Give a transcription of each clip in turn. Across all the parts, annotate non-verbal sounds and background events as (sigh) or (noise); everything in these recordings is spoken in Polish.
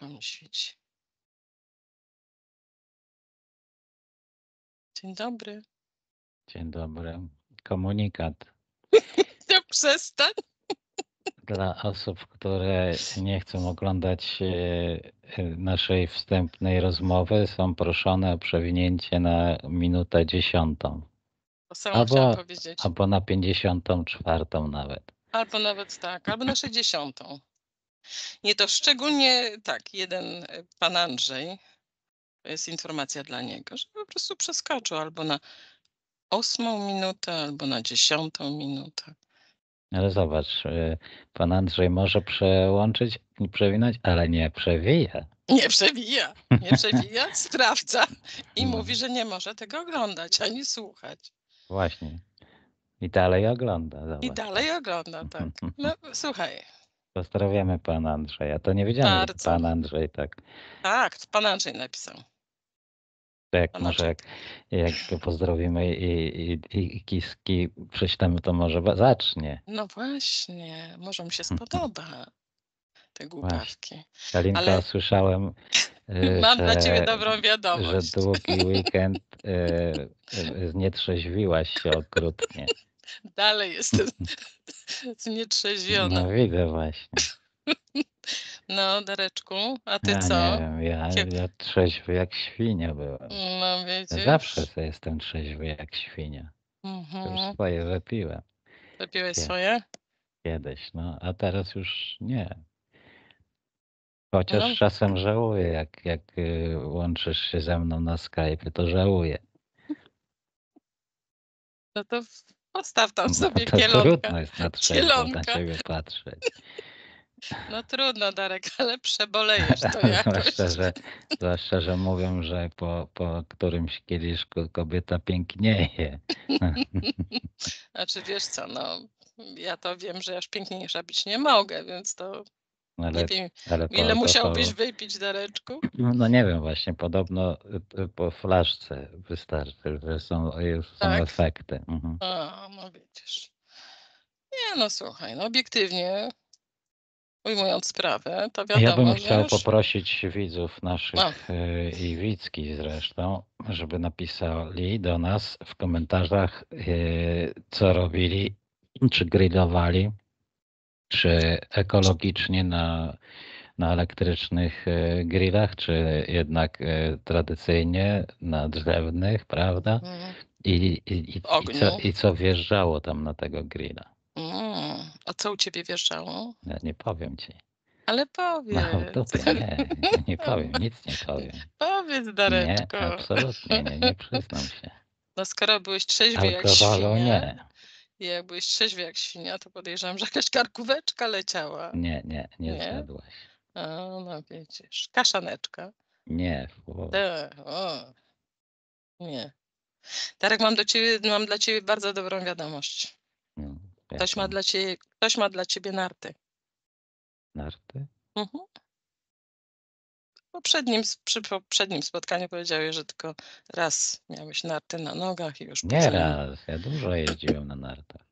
zaczął świecić. Dzień dobry. Dzień dobry. Komunikat. (laughs) to przestań. Dla osób, które nie chcą oglądać e, e, naszej wstępnej rozmowy, są proszone o przewinięcie na minutę dziesiątą. Albo, albo na pięćdziesiątą czwartą nawet. Albo nawet tak, albo na sześćdziesiątą. Nie to szczególnie tak, jeden e, pan Andrzej, to jest informacja dla niego, że po prostu przeskoczył albo na ósmą minutę, albo na dziesiątą minutę. Ale zobacz, e, pan Andrzej może przełączyć i przewinąć, ale nie przewija. Nie przewija, nie (laughs) przewija, sprawdza i no. mówi, że nie może tego oglądać ani słuchać. Właśnie. I dalej ogląda. Zobacz. I tak. dalej ogląda, tak. No słuchaj, Pozdrawiamy pana Andrzeja. To nie wiedziałem, że pan Andrzej, tak. Tak, pan Andrzej napisał. Tak, pan może jak, jak go pozdrowimy i, i, i kiski prześlemy, to może zacznie. No właśnie, może mu się (laughs) spodoba te głupawki. Kalinka, Ale... słyszałem, (laughs) y, Mam że, dla ciebie dobrą wiadomość. Że długi weekend y, y, znietrzeźwiłaś się okrutnie. Dalej jestem (laughs) znietrzeźwiona. No widzę właśnie. No, Dareczku, a ty ja co? Nie wiem, ja, ja trzeźwy jak świnia byłem. No, wiecie. Zawsze jestem trzeźwy jak świnia. Mhm. Już swoje wypiłem. Wypiłeś Kiedy, swoje? Kiedyś, no, a teraz już nie. Chociaż no. czasem żałuję, jak, jak y, łączysz się ze mną na Skype, to żałuję. No to Postaw tam sobie to kielonka. Trudno jest na na ciebie patrzeć. No trudno, Darek, ale przebolejesz to (laughs) jakoś. zwłaszcza, że, zwłaszcza, że mówią, że po, po którymś kieliszku kobieta pięknieje. (laughs) znaczy wiesz co, no ja to wiem, że aż piękniejsza być nie mogę, więc to ale, nie wiem, ale ile musiałbyś wypić, Dareczku? No nie wiem właśnie, podobno y, y, po flaszce wystarczy, że są, już są tak? efekty. Mhm. A, no widzisz. Nie no, słuchaj, no obiektywnie ujmując sprawę, to wiadomo. Ja bym chciał poprosić widzów naszych no. Y, i widzki zresztą, żeby napisali do nas w komentarzach, co robili, czy grillowali czy ekologicznie na, na elektrycznych e, grillach, czy jednak e, tradycyjnie na drzewnych, prawda? Mm. I, i, i, i, co, I co wjeżdżało tam na tego grilla? Mm. A co u ciebie wjeżdżało? Ja nie powiem ci. Ale no, powiedz. No, nie, nie powiem, nic nie powiem. Powiedz, Darek. Nie, absolutnie, nie, nie przyznam się. No skoro byłeś trzeźwy Alkoholu jak świnia. nie. I jak byłeś trzeźwy jak świnia, to podejrzewam, że jakaś karkóweczka leciała. Nie, nie, nie, nie? zgadłaś. A, no widzisz. Kaszaneczka. Nie. O. De, tak, o. Nie. Tarek, mam, do ciebie, mam dla ciebie bardzo dobrą wiadomość. No, ktoś, ma dla ciebie, ktoś ma dla ciebie narty. Narty? Mhm poprzednim, przy poprzednim spotkaniu powiedziałeś, że tylko raz miałeś narty na nogach i już Nie później... raz, ja dużo (clears throat) jeździłem na nartach.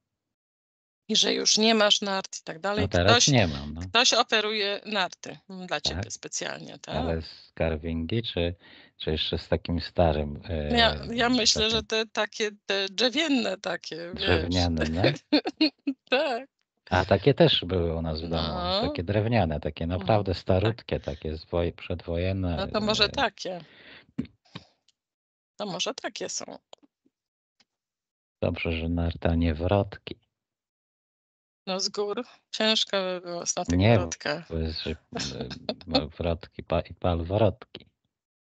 I że już nie masz nart i tak dalej. No teraz ktoś, nie mam. No. Ktoś operuje narty mm, dla ciebie tak, specjalnie, tak? Ale z carvingi czy, czy jeszcze z takim starym? No e, ja, ja myślę, takim... że te takie te drzewienne takie. Drewniane, wiesz, (laughs) tak. A takie też były u nas w domu, no. takie drewniane, takie naprawdę no, tak. starutkie, takie przedwojenne. No to może no. takie. To może takie są. Dobrze, że narta nie wrotki. No z gór ciężko by było na tych nie, wrotkach. Y, wrotki, pal wrotki.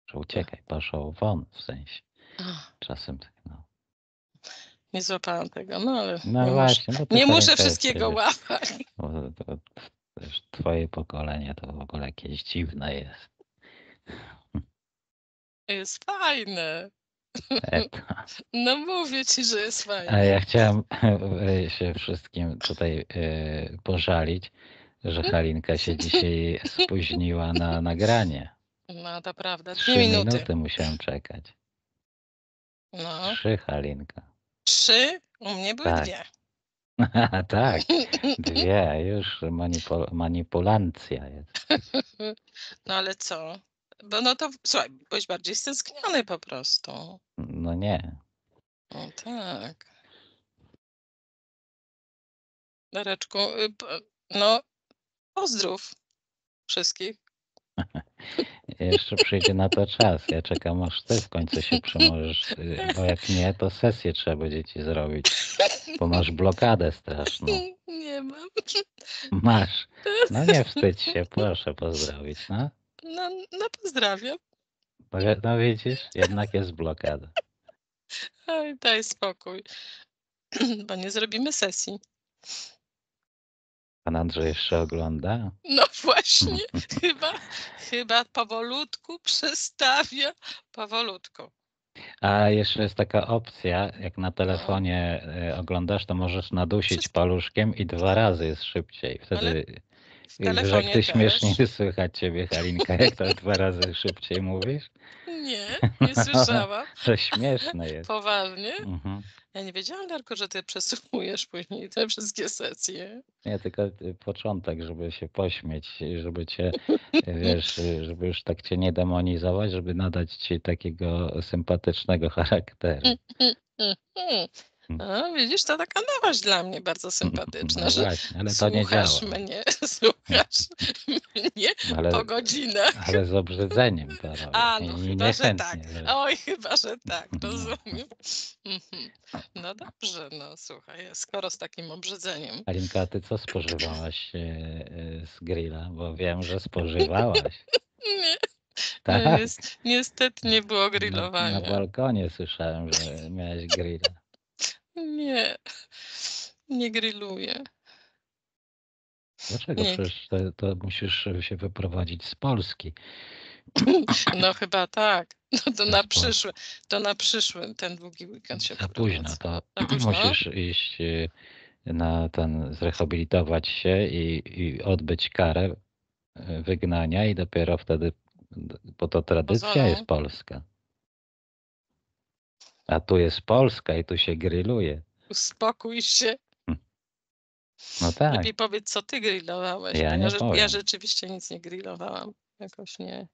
Że uciekaj, poszło won w sensie. Czasem tak nie złapałam tego, no ale no nie, właśnie, muszę, nie muszę wszystkiego łapać. (laughs) To, to, twoje pokolenie to w ogóle jakieś dziwne jest. Jest fajne. Eta. (laughs) No mówię ci, że jest fajne. A ja chciałem e, się wszystkim tutaj yy, pożalić, że mm. Halinka się dzisiaj spóźniła na (laughs) nagranie. No to prawda, Trzy minuty. minuty musiałem czekać. No. Trzy Halinka. Trzy, u mnie były Tak. dwie. (laughs) tak, dwie, (laughs) już manipul- manipulancja jest. No ale co? Bo no to słuchaj, byłeś bardziej stęskniony po prostu. No nie, No tak. Dareczku, y, no pozdrów wszystkich. (laughs) Jeszcze przyjdzie na to czas. Ja czekam, aż ty w końcu się przemożesz, y, bo jak nie, to sesję trzeba będzie ci zrobić, bo masz blokadę straszną. Nie mam. Masz. No nie wstydź się, (laughs) proszę pozdrowić, no. No, no pozdrawiam. Bo no widzisz, jednak jest blokada. Oj, daj spokój, (clears throat) bo nie zrobimy sesji. Pan Andrzej jeszcze ogląda? No właśnie, (laughs) chyba, chyba powolutku przestawia, powolutku. A jeszcze jest taka opcja, jak na telefonie e, oglądasz, to możesz nadusić paluszkiem i dwa razy jest szybciej. Wtedy w Widzę, że ty śmiesznie słychać ciebie, Halinka, jak to dwa razy szybciej mówisz. Nie, (laughs) nie no, słyszałam. to śmieszne jest. Poważnie? Mhm. Ja nie wiedziałam, Darko, że ty przesłuchujesz później te wszystkie sesje. Nie, tylko y, początek, żeby się pośmieć, żeby cię, (laughs) wiesz, y, żeby już tak cię nie demonizować, żeby nadać ci takiego sympatycznego charakteru. (laughs) Mhm, mhm. Mhm. No, widzisz, to taka nowość dla mnie bardzo sympatyczna, no że właśnie, ale to (laughs) słuchasz mnie, słuchasz no, mnie ale, po godzinach. Ale z obrzydzeniem to robię. A, no I, chyba, że tak. Oj, chyba, że tak, (laughs) no. rozumiem. Mhm. No dobrze, no słuchaj, skoro z takim obrzydzeniem. Alinka, ty co spożywałaś e, e, z grilla? Bo wiem, że spożywałaś. (laughs) Nie. No, tak. Niestety nie było grillowania. Na, na balkonie słyszałem, że miałeś grilla. Nie, nie grilluję. Dlaczego? Nie. Przecież to, to musisz e, się wyprowadzić z Polski. (clears throat) No chyba tak. No to na przyszły, to na przyszły ten długi weekend się Za późno, to (clears throat) późno? musisz iść e, na ten, zrehabilitować się i, i odbyć karę e, wygnania i dopiero wtedy, bo to tradycja jest polska. A tu jest Polska i tu się grilluje. Uspokój się. Hm. No tak. Lepiej powiedz, co ty grillowałeś. Ja, nie ja, ja rzeczywiście nic nie grillowałam. Jakoś nie.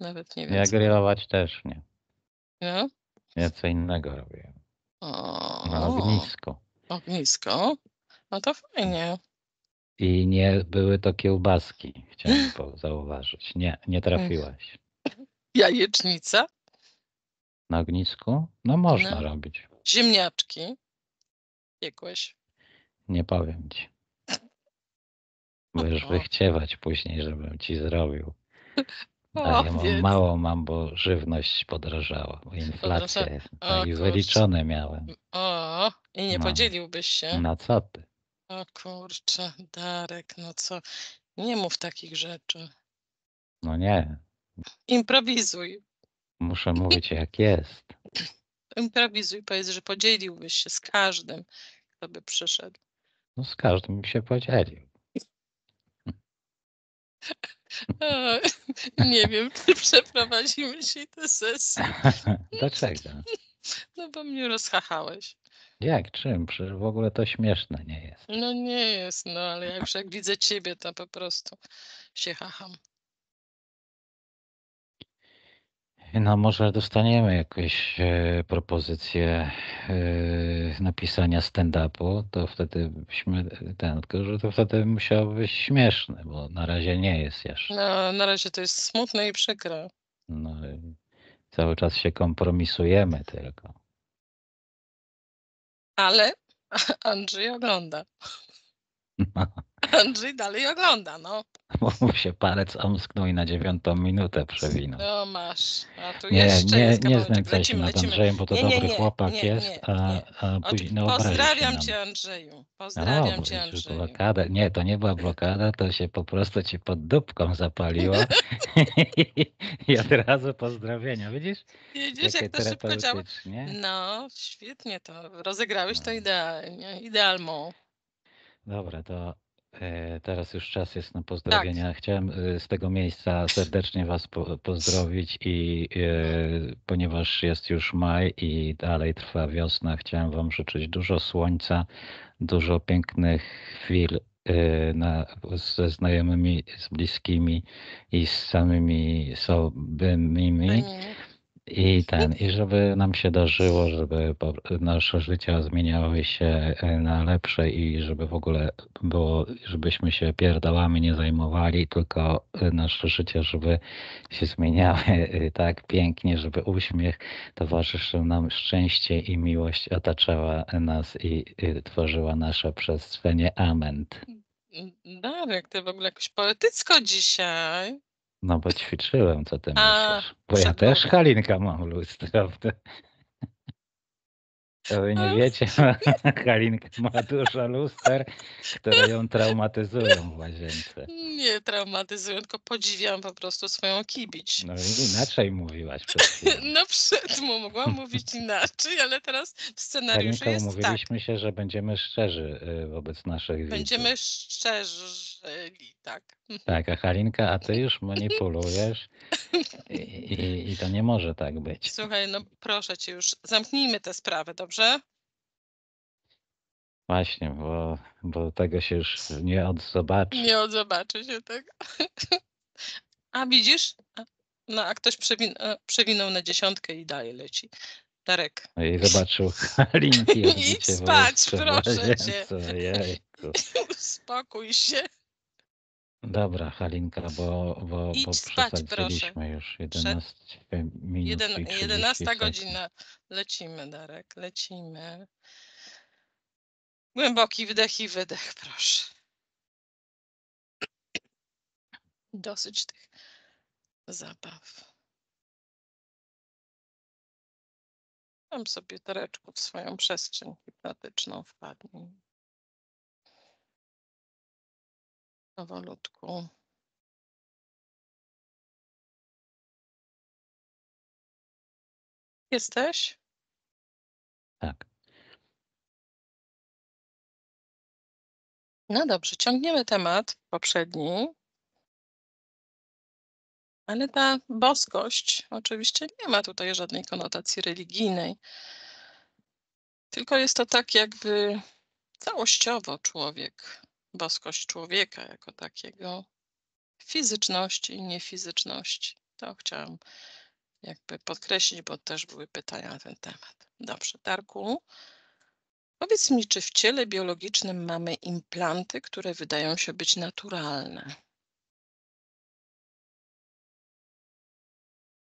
Nawet nie wiem. Ja grillować też nie. No? Ja co innego robiłem. O, Na ognisko. Ognisko? No to fajnie. I nie były to kiełbaski, chciałem zauważyć. Nie, nie trafiłaś. (laughs) Jajecznica? Na ognisku? No można no. robić. Ziemniaczki piekłeś? Nie powiem ci. (laughs) Będziesz wychciewać później, żebym ci zrobił. (laughs) A ja mam, mało mam, bo żywność podrażała, bo (laughs) inflacja jest. Tak i wyliczone miałem. O, i nie no. podzieliłbyś się? Na co ty? O kurczę, Darek, no co? Nie mów takich rzeczy. No nie. Improwizuj. Muszę mówić jak jest. Improwizuj, powiedz, że podzieliłbyś się z każdym, kto by przyszedł. No z każdym bym się podzielił. (laughs) nie wiem, czy przeprowadzimy się tę sesję. (laughs) Dlaczego? (laughs) No bo mnie rozchachałeś. Jak? Czym? Przecież w ogóle to śmieszne nie jest. No nie jest, no ale ja jak widzę ciebie, to po prostu się hacham. No może dostaniemy jakieś e, propozycje e, napisania stand-upu, to wtedy byśmy e, ten, tylko że to wtedy musiał być śmieszny, bo na razie nie jest jeszcze. No, na razie to jest smutne i przykre. No i cały czas się kompromisujemy tylko. Ale (laughs) Andrzej ogląda. (laughs) Andrzej dalej ogląda, no. mu się palec omsknął i na dziewiątą minutę przewinął. No masz. A tu nie, jeszcze nie, nie znęcaj się nad Andrzejem, bo to nie, nie, dobry nie, chłopak jest, a, a później Pozdrawiam cię Andrzeju. Pozdrawiam no, cię Andrzeju. Blokada. Nie, to nie była blokada, to się po prostu ci pod dupką zapaliło (laughs) i od razu pozdrawienia, widzisz? Widzisz, jak to szybko działa. No, świetnie to. Rozegrałeś no. to idealnie, idealną. Dobra, to E, teraz już czas jest na tak. pozdrowienia. Tak. Chciałem e, z tego miejsca serdecznie Was po pozdrowić i e, ponieważ jest już maj i dalej trwa wiosna, chciałem Wam życzyć dużo słońca, dużo pięknych chwil yy, na, ze znajomymi, z bliskimi i z samymi sobie Mhm i ten, i żeby nam się darzyło, żeby nasze życia zmieniały się e, na lepsze i żeby w ogóle było, żebyśmy się pierdolami nie zajmowali, tylko e, nasze życie, żeby się zmieniały e, tak pięknie, żeby uśmiech towarzyszył nam szczęście i miłość otaczała nas i tworzyła nasze przestrzenie. Amen. Mm, mm, mm, Darek, ty w ogóle jakoś poetycko dzisiaj. No bo ćwiczyłem, co ty A, myślisz? Bo ja też Halinka mam luz, (laughs) prawda? To wy nie wiecie, Halinka (laughs) ma dużo luster, które ją traumatyzują w łazience. Nie traumatyzują, tylko podziwiam po prostu swoją kibić. No inaczej mówiłaś przed (laughs) No przed mogłam mówić inaczej, ale teraz w scenariuszu Halinka, jest tak. umówiliśmy tak. się, że będziemy szczerzy y, wobec naszych Będziemy szczerzy, tak. Tak, a Halinka, a ty już manipulujesz (laughs) i, i, i to nie może tak być. Słuchaj, no proszę cię już, zamknijmy tę sprawę, dobrze? dobrze? Właśnie, bo, bo tego się już nie odzobaczy. Nie odzobaczy się tego. Tak. (laughs) A widzisz? No a ktoś przewin e, przewinął na dziesiątkę i dalej leci. Darek. No i zobaczył (laughs) linki. spać, proszę cię. Jejku. (laughs) Uspokój się. Dobra, Halinka, bo, bo, bo przesadziliśmy już 11 minut Jeden, 11 sekund. godzina. Lecimy, Darek, lecimy. Głęboki wdech i wydech, proszę. Dosyć tych zabaw. Mam sobie Dareczku w swoją przestrzeń hipnotyczną wpadnij. powolutku. Jesteś? Tak. No dobrze, ciągniemy temat poprzedni. Ale ta boskość oczywiście nie ma tutaj żadnej konotacji religijnej. Tylko jest to tak, jakby całościowo człowiek boskość człowieka jako takiego, fizyczności i niefizyczności. To chciałam jakby podkreślić, bo też były pytania na ten temat. Dobrze, Darku. Powiedz mi, czy w ciele biologicznym mamy implanty, które wydają się być naturalne?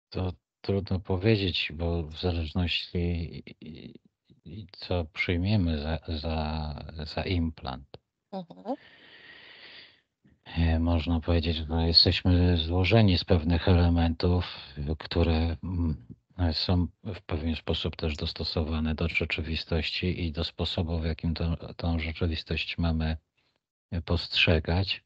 To trudno powiedzieć, bo w zależności co przyjmiemy za, za, za implant. Mhm. E, można powiedzieć, że jesteśmy złożeni z pewnych elementów, które mm, są w pewien sposób też dostosowane do rzeczywistości i do sposobu, w jakim to, tą rzeczywistość mamy postrzegać.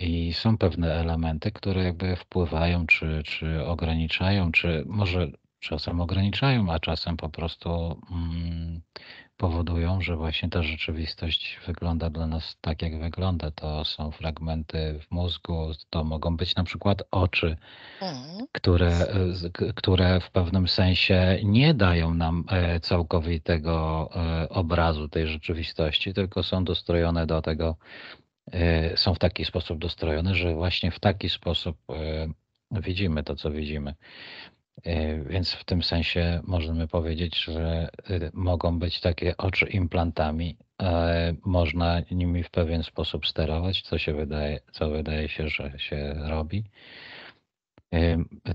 I są pewne elementy, które jakby wpływają, czy, czy ograniczają, czy może czasem ograniczają, a czasem po prostu mm, powodują, że właśnie ta rzeczywistość wygląda dla nas tak, jak wygląda. To są fragmenty w mózgu, to mogą być na przykład oczy, mm. które, które w pewnym sensie nie dają nam e, całkowitego e, obrazu tej rzeczywistości, tylko są dostrojone do tego, e, są w taki sposób dostrojone, że właśnie w taki sposób widzimy to, co widzimy. E, więc w tym sensie możemy powiedzieć, że e, mogą być takie oczy implantami, e, można nimi w pewien sposób sterować, co się wydaje, co wydaje się, że się robi.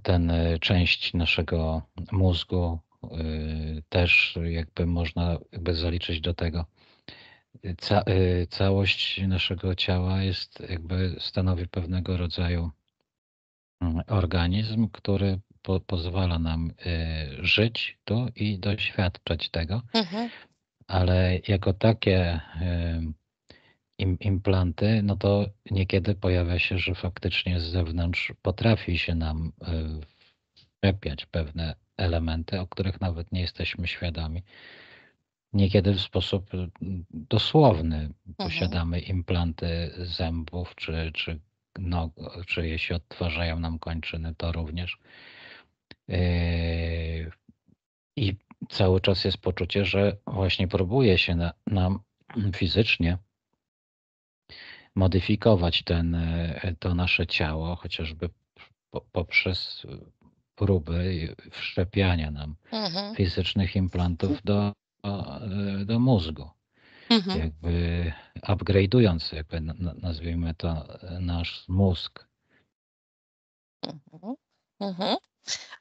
Ten część naszego mózgu też jakby można jakby zaliczyć do tego. Ca całość naszego ciała jest jakby stanowi pewnego rodzaju mm, organizm, który po, pozwala nam y, żyć tu i doświadczać tego, mhm. ale jako takie y, im, implanty, no to niekiedy pojawia się, że faktycznie z zewnątrz potrafi się nam y, wszczepiać pewne elementy, o których nawet nie jesteśmy świadomi. Niekiedy w sposób dosłowny mhm. posiadamy mhm. implanty zębów czy, czy, no, czy jeśli odtwarzają nam kończyny, to również. Yy, I cały czas jest poczucie, że właśnie próbuje się na, nam fizycznie modyfikować ten, yy, to nasze ciało, chociażby poprzez próby wszczepiania nam mhm. fizycznych implantów do, yy, do mózgu. Mhm. Jakby upgrade'ując, jakby nazwijmy to, nasz mózg. Mhm. Mhm.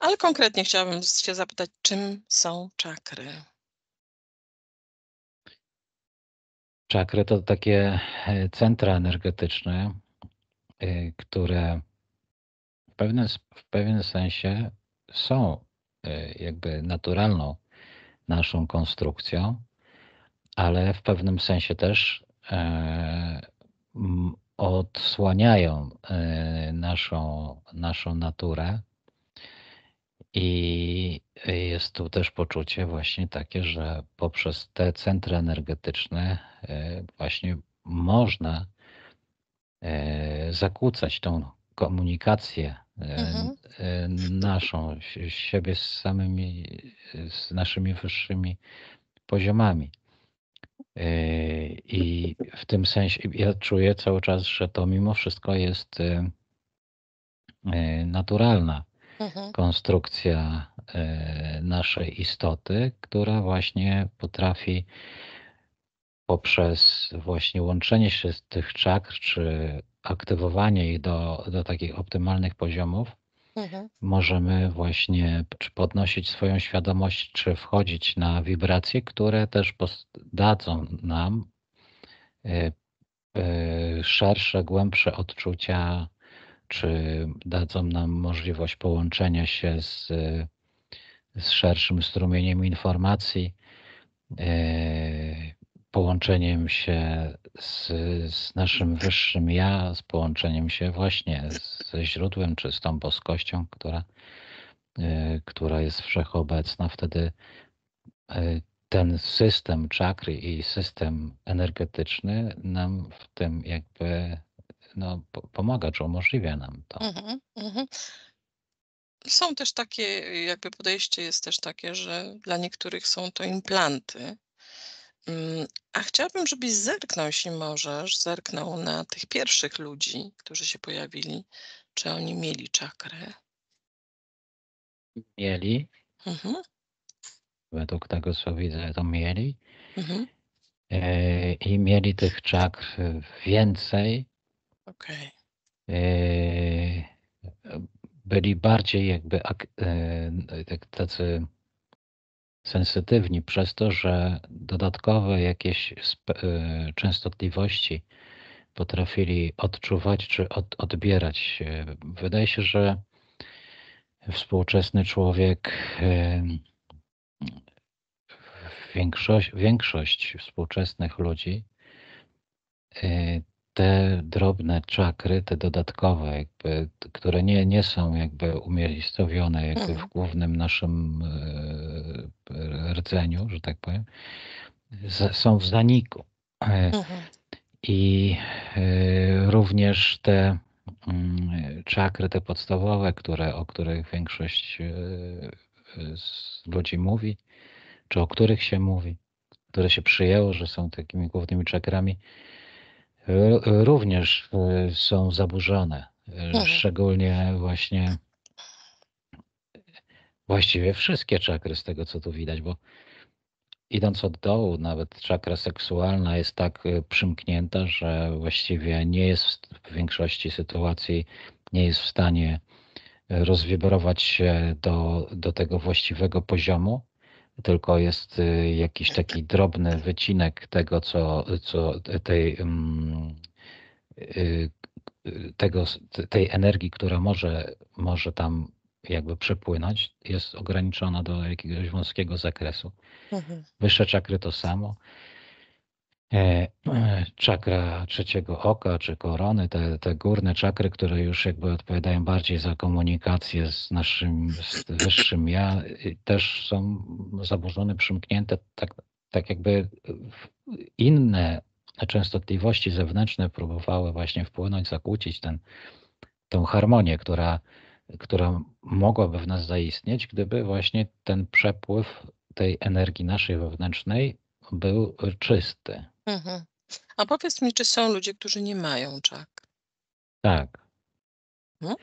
Ale konkretnie chciałabym się zapytać, czym są czakry? Czakry to takie e, centra energetyczne, e, które w pewnym, w pewnym sensie są e, jakby naturalną naszą konstrukcją, ale w pewnym sensie też odsłaniają naszą, naszą naturę i y, jest tu też poczucie właśnie takie, że poprzez te centra energetyczne y, właśnie można y, zakłócać tą komunikację mhm. naszą, siebie z samymi, z naszymi wyższymi poziomami. I w tym sensie ja czuję cały czas, że to mimo wszystko jest naturalna Mhm. konstrukcja e, naszej istoty, która właśnie potrafi poprzez właśnie łączenie się z tych czakr, czy aktywowanie ich do, do takich optymalnych poziomów, mhm. możemy właśnie czy podnosić swoją świadomość, czy wchodzić na wibracje, które też dadzą nam y, y, szersze, głębsze odczucia czy dadzą nam możliwość połączenia się z, z szerszym strumieniem informacji, e, połączeniem się z, z naszym wyższym ja, z połączeniem się właśnie ze źródłem czy z tą boskością, która, e, która jest wszechobecna, wtedy e, ten system czakry i system energetyczny nam w tym jakby no, pomaga czy umożliwia nam to. Mhm, mhm. Są też takie, jakby podejście jest też takie, że dla niektórych są to implanty. Mm, a chciałabym, żebyś zerknął, jeśli możesz, zerknął na tych pierwszych ludzi, którzy się pojawili. Czy oni mieli czakrę? Mieli. Mhm. Według tego, co widzę, to mieli. Mhm. E, I mieli tych czakr więcej Okej. Yy, byli bardziej jakby yy, tak tacy sensytywni przez to, że dodatkowe jakieś yy, częstotliwości potrafili odczuwać czy od, odbierać. Wydaje się, że współczesny człowiek, większość, większość współczesnych ludzi te drobne czakry, te dodatkowe, jakby, które nie, nie są jakby umiejscowione jakby w mhm. głównym naszym e, rdzeniu, że tak powiem, są w zaniku. E, mhm. I e, również te mm, czakry, te podstawowe, które, o których większość z ludzi mówi, czy o których się mówi, które się przyjęło, że są takimi głównymi czakrami, również y, są zaburzone. Y, mhm. Szczególnie właśnie właściwie wszystkie czakry z tego, co tu widać, bo idąc od dołu, nawet czakra seksualna jest tak y, przymknięta, że właściwie nie jest w większości sytuacji nie jest w stanie rozwibrować się do, do tego właściwego poziomu, tylko jest y, jakiś taki drobny wycinek tego, co, co tej, mm, y, y, tego, tej energii, która może, może tam jakby przepłynąć, jest ograniczona do jakiegoś wąskiego zakresu. Mhm. Wyższe czakry to samo. E, (clears throat) czakra trzeciego oka czy korony, te, te górne czakry, które już jakby odpowiadają bardziej za komunikację z naszym z wyższym ja, y, też są zaburzone, przymknięte, tak, tak jakby inne częstotliwości zewnętrzne próbowały właśnie wpłynąć, zakłócić ten, tą harmonię, która, która mogłaby w nas zaistnieć, gdyby właśnie ten przepływ tej energii naszej wewnętrznej był czysty. Mhm. A powiedz mi, czy są ludzie, którzy nie mają czak? Tak. Hmm?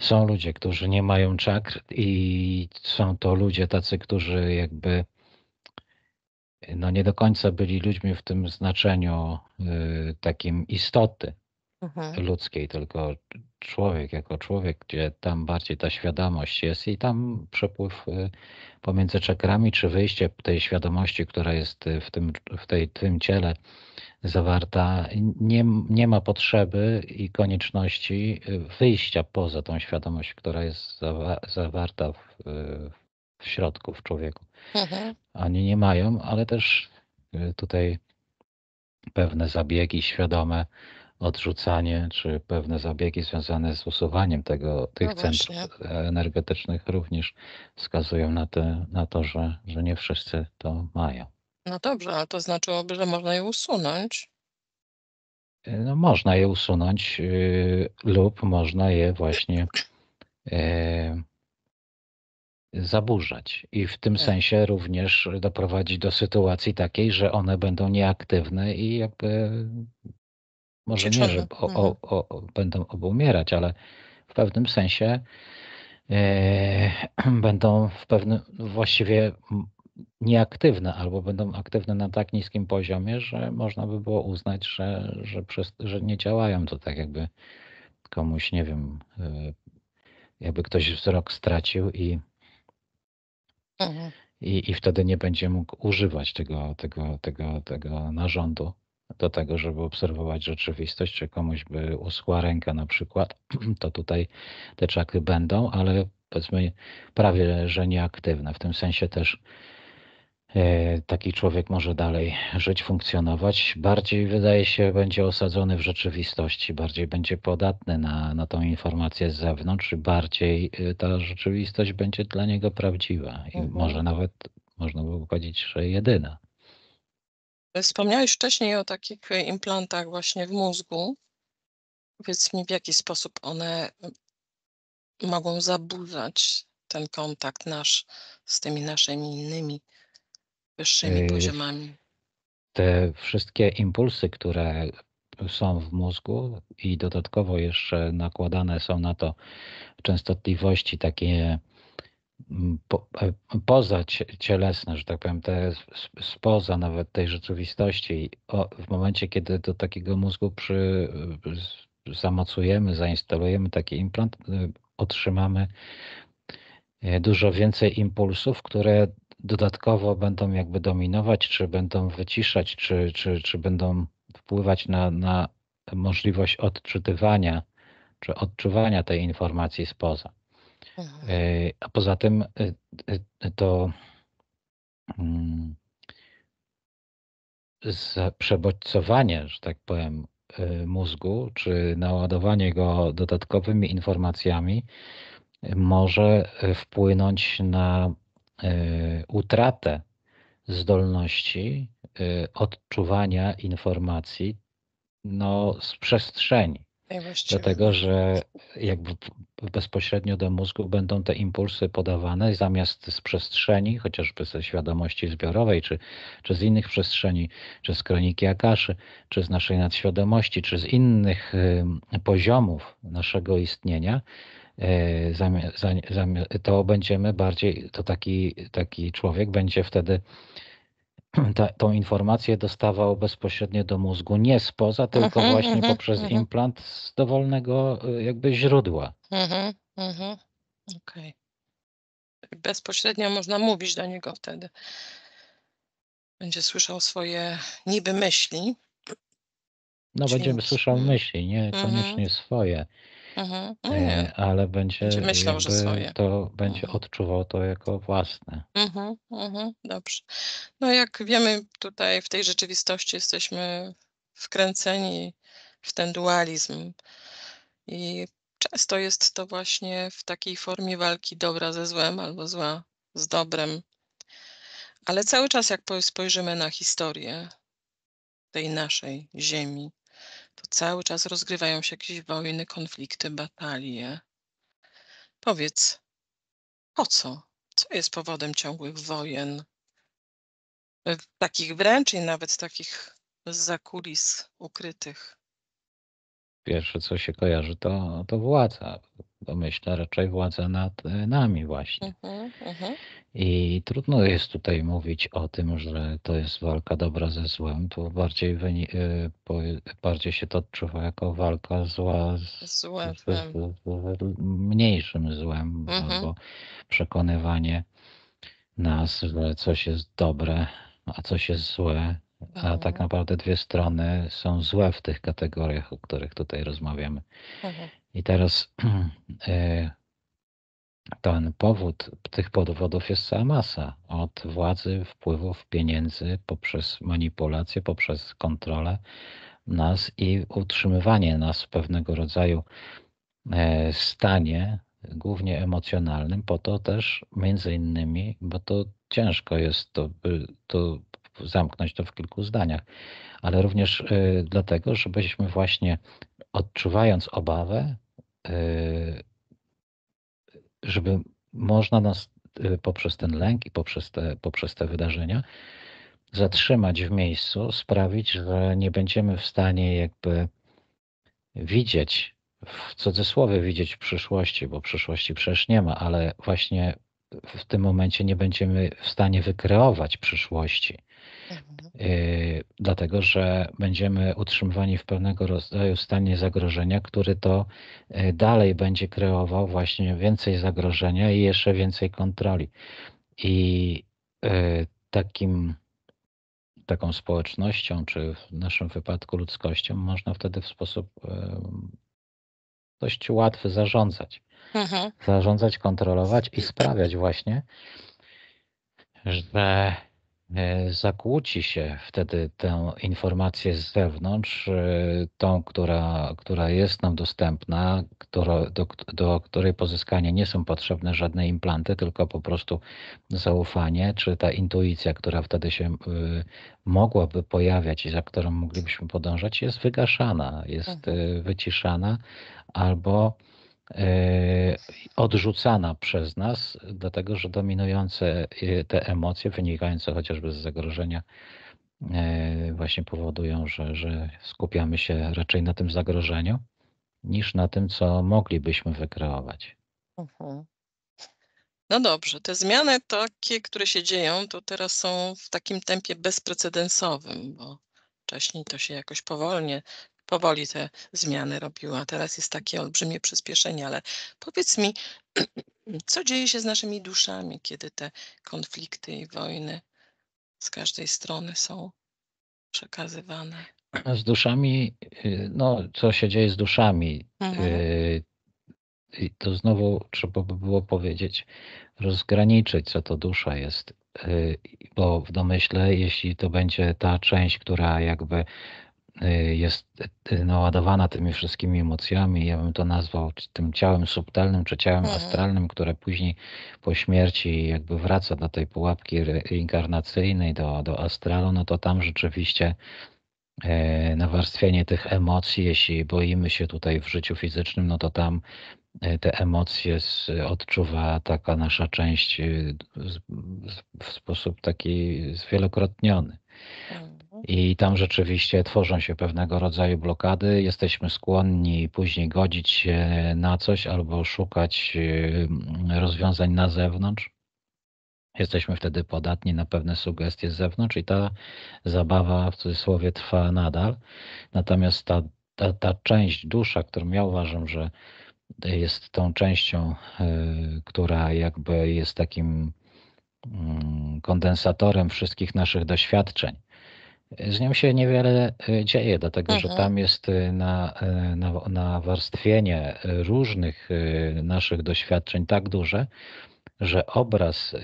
Są ludzie, którzy nie mają czakr i są to ludzie tacy, którzy jakby no nie do końca byli ludźmi w tym znaczeniu y, takim istoty, Mhm. ludzkiej, tylko człowiek jako człowiek, gdzie tam bardziej ta świadomość jest i tam przepływ y, pomiędzy czakrami, czy wyjście tej świadomości, która jest y, w tym, w tej, tym ciele zawarta, nie, nie ma potrzeby i konieczności y, wyjścia poza tą świadomość, która jest zawa zawarta w, w środku, w człowieku. Mhm. Oni nie mają, ale też tutaj pewne zabiegi świadome, odrzucanie czy pewne zabiegi związane z usuwaniem tego, tych no centrów energetycznych również wskazują na, te, na to, że, że nie wszyscy to mają. No dobrze, ale to znaczyłoby, że można je usunąć. E, no, można je usunąć yy, lub można je właśnie yy, zaburzać i w tym sensie również doprowadzić do sytuacji takiej, że one będą nieaktywne i jakby może nie, że o, o, mhm. o, będą obumierać, ale w pewnym sensie e, (clears throat) będą w pewnym, właściwie nieaktywne albo będą aktywne na tak niskim poziomie, że można by było uznać, że, że, przez, że nie działają to tak jakby komuś, nie wiem, e, jakby ktoś wzrok stracił i, mhm. i, i wtedy nie będzie mógł używać tego, tego, tego, tego narządu do tego, żeby obserwować rzeczywistość, czy komuś by uschła ręka na przykład, (clears throat) to tutaj te czakry będą, ale powiedzmy prawie, że nieaktywne. W tym sensie też e, taki człowiek może dalej żyć, funkcjonować. Bardziej wydaje się, będzie osadzony w rzeczywistości, bardziej będzie podatny na, na tą informację z zewnątrz, bardziej e, ta rzeczywistość będzie dla niego prawdziwa i mhm. może nawet można by powiedzieć, że jedyna. Wspomniałeś wcześniej o takich e, implantach właśnie w mózgu. Powiedz mi, w jaki sposób one mogą zaburzać ten kontakt nasz z tymi naszymi innymi wyższymi e, poziomami. Te wszystkie impulsy, które są w mózgu i dodatkowo jeszcze nakładane są na to częstotliwości takie po, e, poza cielesne, że tak powiem, te, spoza nawet tej rzeczywistości. O, w momencie, kiedy do takiego mózgu przy, e, zamocujemy, zainstalujemy taki implant, e, otrzymamy dużo więcej impulsów, które dodatkowo będą jakby dominować, czy będą wyciszać, czy, czy, czy będą wpływać na, na możliwość odczytywania, czy odczuwania tej informacji spoza. Mhm. E, a poza tym e, e, to mm, przebodźcowanie, że tak powiem, mózgu, czy naładowanie go dodatkowymi informacjami może wpłynąć na utratę zdolności odczuwania informacji no, z przestrzeni. Dlatego, że jakby bezpośrednio do mózgu będą te impulsy podawane zamiast z przestrzeni, chociażby ze świadomości zbiorowej, czy, czy z innych przestrzeni, czy z kroniki Akaszy, czy z naszej nadświadomości, czy z innych y, poziomów naszego istnienia, y, e, zami, zami, to będziemy bardziej, to taki, taki człowiek będzie wtedy (clears throat) tą informację dostawał bezpośrednio do mózgu, nie spoza, tylko mhm, mhm, właśnie mhm, poprzez implant z dowolnego y, jakby źródła. Mhm, mhm. Okej. Okay. Bezpośrednio można mówić do niego wtedy. Będzie słyszał swoje niby myśli. No, będziemy słyszał myśli, nie koniecznie swoje. Mhm. No e, ale będzie, będzie myślał, że swoje. To będzie mhm. odczuwał to jako własne. Mhm, mhm, dobrze. No jak wiemy, tutaj w tej rzeczywistości jesteśmy wkręceni w ten dualizm. I często jest to właśnie w takiej formie walki dobra ze złem albo zła z dobrem. Ale cały czas, jak spojrzymy na historię tej naszej Ziemi, to cały czas rozgrywają się jakieś wojny, konflikty, batalie. Powiedz, po co? Co jest powodem ciągłych wojen? E, takich wręcz i nawet takich z kulis ukrytych pierwsze co się kojarzy, to, to władza. Domyślę raczej władza nad e, nami właśnie. Mhm, mhm. I trudno jest tutaj mówić o tym, że to jest walka dobra ze złem. Tu bardziej, e, bardziej się to odczuwa jako walka zła z, z, tak. z, z mniejszym złem, mhm. bo przekonywanie nas, że coś jest dobre, a coś jest złe, a mhm. tak naprawdę dwie strony są złe w tych kategoriach, o których tutaj rozmawiamy. Mhm. I teraz (clears throat) e, ten powód, tych podwodów jest cała masa. Od władzy, wpływów, pieniędzy, poprzez manipulacje, poprzez kontrolę nas i utrzymywanie nas w pewnego rodzaju e, stanie, głównie emocjonalnym, po to też między innymi, bo to ciężko jest to, to zamknąć to w kilku zdaniach, ale również y, dlatego, żebyśmy właśnie odczuwając obawę, y, żeby można nas y, poprzez ten lęk i poprzez te, poprzez te wydarzenia zatrzymać w miejscu, sprawić, że nie będziemy w stanie jakby widzieć, w cudzysłowie widzieć przyszłości, bo przyszłości przecież nie ma, ale właśnie w tym momencie nie będziemy w stanie wykreować przyszłości. Mhm. Y, dlatego że będziemy utrzymywani w pewnego rodzaju stanie zagrożenia, który to y, dalej będzie kreował właśnie więcej zagrożenia i jeszcze więcej kontroli. I y, takim, taką społecznością, czy w naszym wypadku ludzkością, można wtedy w sposób dość łatwy zarządzać. Mhm. Zarządzać, kontrolować i sprawiać właśnie, że E, zakłóci się wtedy tę informację z zewnątrz, e, tą, która, która jest nam dostępna, która, do, do której pozyskania nie są potrzebne żadne implanty, tylko po prostu zaufanie, czy ta intuicja, która wtedy się e, mogłaby pojawiać i za którą moglibyśmy podążać, jest wygaszana, jest mhm. wyciszana albo E, odrzucana przez nas, dlatego że dominujące e, te emocje wynikające chociażby z zagrożenia e, właśnie powodują, że, że skupiamy się raczej na tym zagrożeniu niż na tym, co moglibyśmy wykreować. Mhm. No dobrze, te zmiany takie, które się dzieją, to teraz są w takim tempie bezprecedensowym, bo wcześniej to się jakoś powolnie powoli te zmiany robiła. Teraz jest takie olbrzymie przyspieszenie, ale powiedz mi, (clears throat) co dzieje się z naszymi duszami, kiedy te konflikty i wojny z każdej strony są przekazywane? (clears throat) Z duszami, y, no co się dzieje z duszami? Mhm. Y, to znowu trzeba by było powiedzieć, rozgraniczyć, co to dusza jest y, bo w domyśle, jeśli to będzie ta część, która jakby Y, jest y, naładowana tymi wszystkimi emocjami, ja bym to nazwał tym ciałem subtelnym czy ciałem mhm. astralnym, które później po śmierci jakby wraca do tej pułapki reinkarnacyjnej, do, do astralu, no to tam rzeczywiście y, nawarstwienie tych emocji, jeśli boimy się tutaj w życiu fizycznym, no to tam te emocje odczuwa taka nasza część w sposób taki zwielokrotniony. Mhm. I tam rzeczywiście tworzą się pewnego rodzaju blokady. Jesteśmy skłonni później godzić się na coś albo szukać e, rozwiązań na zewnątrz. Jesteśmy wtedy podatni na pewne sugestie z zewnątrz i ta zabawa w cudzysłowie trwa nadal. Natomiast ta, ta, ta część dusza, którą ja uważam, że jest tą częścią, e, która jakby jest takim mm, kondensatorem wszystkich naszych doświadczeń z nią się niewiele y, dzieje, dlatego mhm. że tam jest y, na, y, na, na warstwienie różnych naszych doświadczeń tak duże, że obraz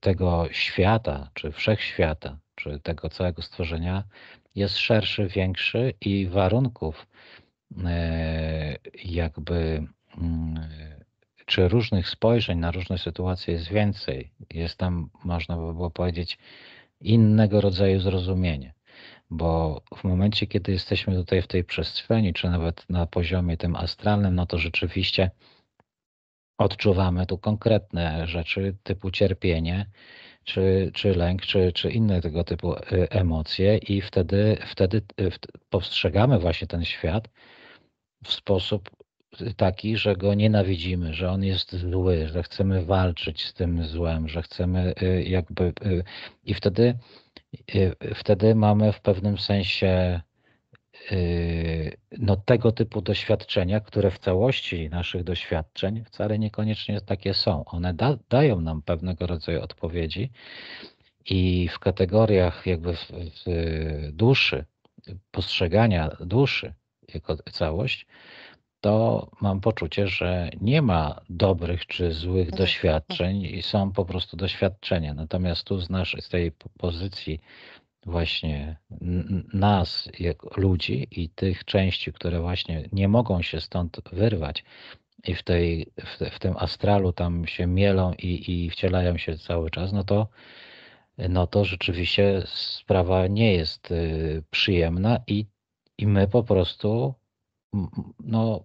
tego świata, czy wszechświata, czy tego całego stworzenia jest szerszy, większy i warunków jakby mm, czy różnych spojrzeń na różne sytuacje jest więcej. Jest tam, można by było powiedzieć, innego rodzaju zrozumienie. Bo w momencie, kiedy jesteśmy tutaj w tej przestrzeni, czy nawet na poziomie tym astralnym, no to rzeczywiście odczuwamy tu konkretne rzeczy typu cierpienie, czy, czy lęk, czy, czy inne tego typu e, emocje, i wtedy, wtedy e, postrzegamy właśnie ten świat w sposób taki, że go nienawidzimy, że on jest zły, że chcemy walczyć z tym złem, że chcemy y, jakby. Y, I wtedy, y, wtedy mamy w pewnym sensie no, tego typu doświadczenia, które w całości naszych doświadczeń wcale niekoniecznie takie są. One da, dają nam pewnego rodzaju odpowiedzi i w kategoriach jakby w, w duszy, postrzegania duszy jako całość, to mam poczucie, że nie ma dobrych czy złych mhm. doświadczeń i są po prostu doświadczenia. Natomiast tu z naszej z tej pozycji właśnie nas, jak ludzi i tych części, które właśnie nie mogą się stąd wyrwać i w, tej, w, te, w tym astralu tam się mielą i, i wcielają się cały czas, no to, no to rzeczywiście sprawa nie jest y, przyjemna i, i my po prostu no,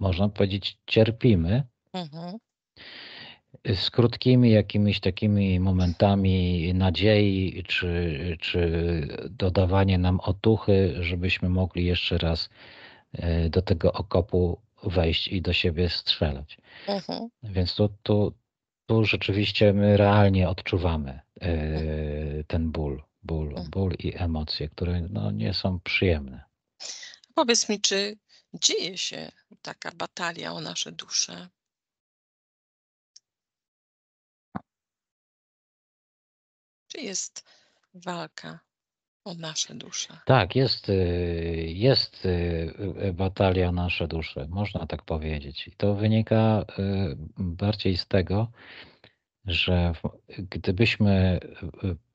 można powiedzieć, cierpimy. Mhm. Z krótkimi jakimiś takimi momentami nadziei, czy, czy dodawanie nam otuchy, żebyśmy mogli jeszcze raz e, do tego okopu wejść i do siebie strzelać. Mhm. Więc tu, tu, tu rzeczywiście my realnie odczuwamy e, ten ból, ból, mhm. ból i emocje, które no, nie są przyjemne. Powiedz mi, czy dzieje się taka batalia o nasze dusze? Czy jest walka o nasze dusze? Tak, jest, y, jest y, y, batalia o nasze dusze, można tak powiedzieć. I to wynika bardziej z tego, że gdybyśmy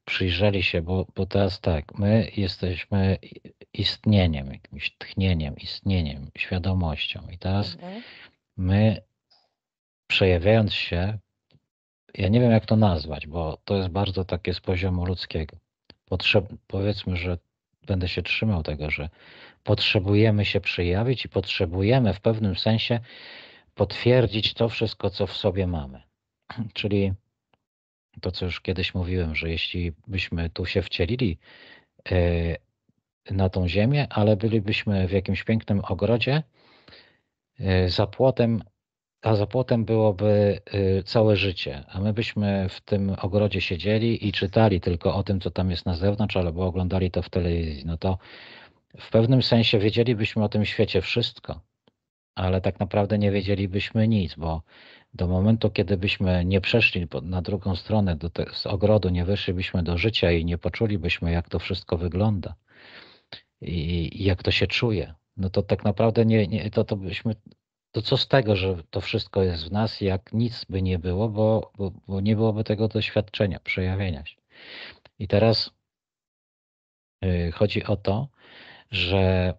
przyjrzeli się, bo, bo teraz tak, my jesteśmy istnieniem, jakimś tchnieniem, istnieniem, świadomością. I teraz mhm. my przejawiając się, ja nie wiem jak to nazwać, bo to jest bardzo takie z poziomu ludzkiego. Potrzeb, powiedzmy, że będę się trzymał tego, że potrzebujemy się przejawić i potrzebujemy w pewnym sensie potwierdzić to wszystko, co w sobie mamy. (clears throat) Czyli to, co już kiedyś mówiłem, że jeśli byśmy tu się wcielili e, na tą ziemię, ale bylibyśmy w jakimś pięknym ogrodzie, e, za płotem, a za płotem byłoby e, całe życie, a my byśmy w tym ogrodzie siedzieli i czytali tylko o tym, co tam jest na zewnątrz, albo oglądali to w telewizji, no to w pewnym sensie wiedzielibyśmy o tym świecie wszystko, ale tak naprawdę nie wiedzielibyśmy nic, bo do momentu, kiedy byśmy nie przeszli na drugą stronę do te, z ogrodu, nie wyszlibyśmy do życia i nie poczulibyśmy, jak to wszystko wygląda i, i jak to się czuje, no to tak naprawdę nie, nie, to, to byśmy, to co z tego, że to wszystko jest w nas, jak nic by nie było, bo, bo, bo nie byłoby tego doświadczenia, przejawienia się. I teraz yy, chodzi o to, że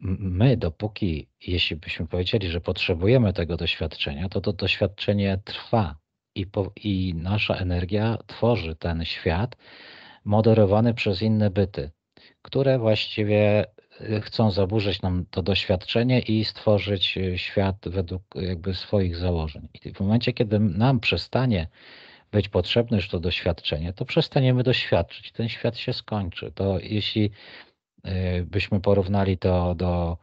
my, dopóki, jeśli byśmy powiedzieli, że potrzebujemy tego doświadczenia, to to doświadczenie trwa i, po, i nasza energia tworzy ten świat moderowany przez inne byty, które właściwie y, chcą zaburzyć nam to doświadczenie i stworzyć y, świat według y, jakby swoich założeń. I w momencie, kiedy nam przestanie być potrzebne już to doświadczenie, to przestaniemy doświadczyć, ten świat się skończy. To jeśli Y, byśmy porównali to do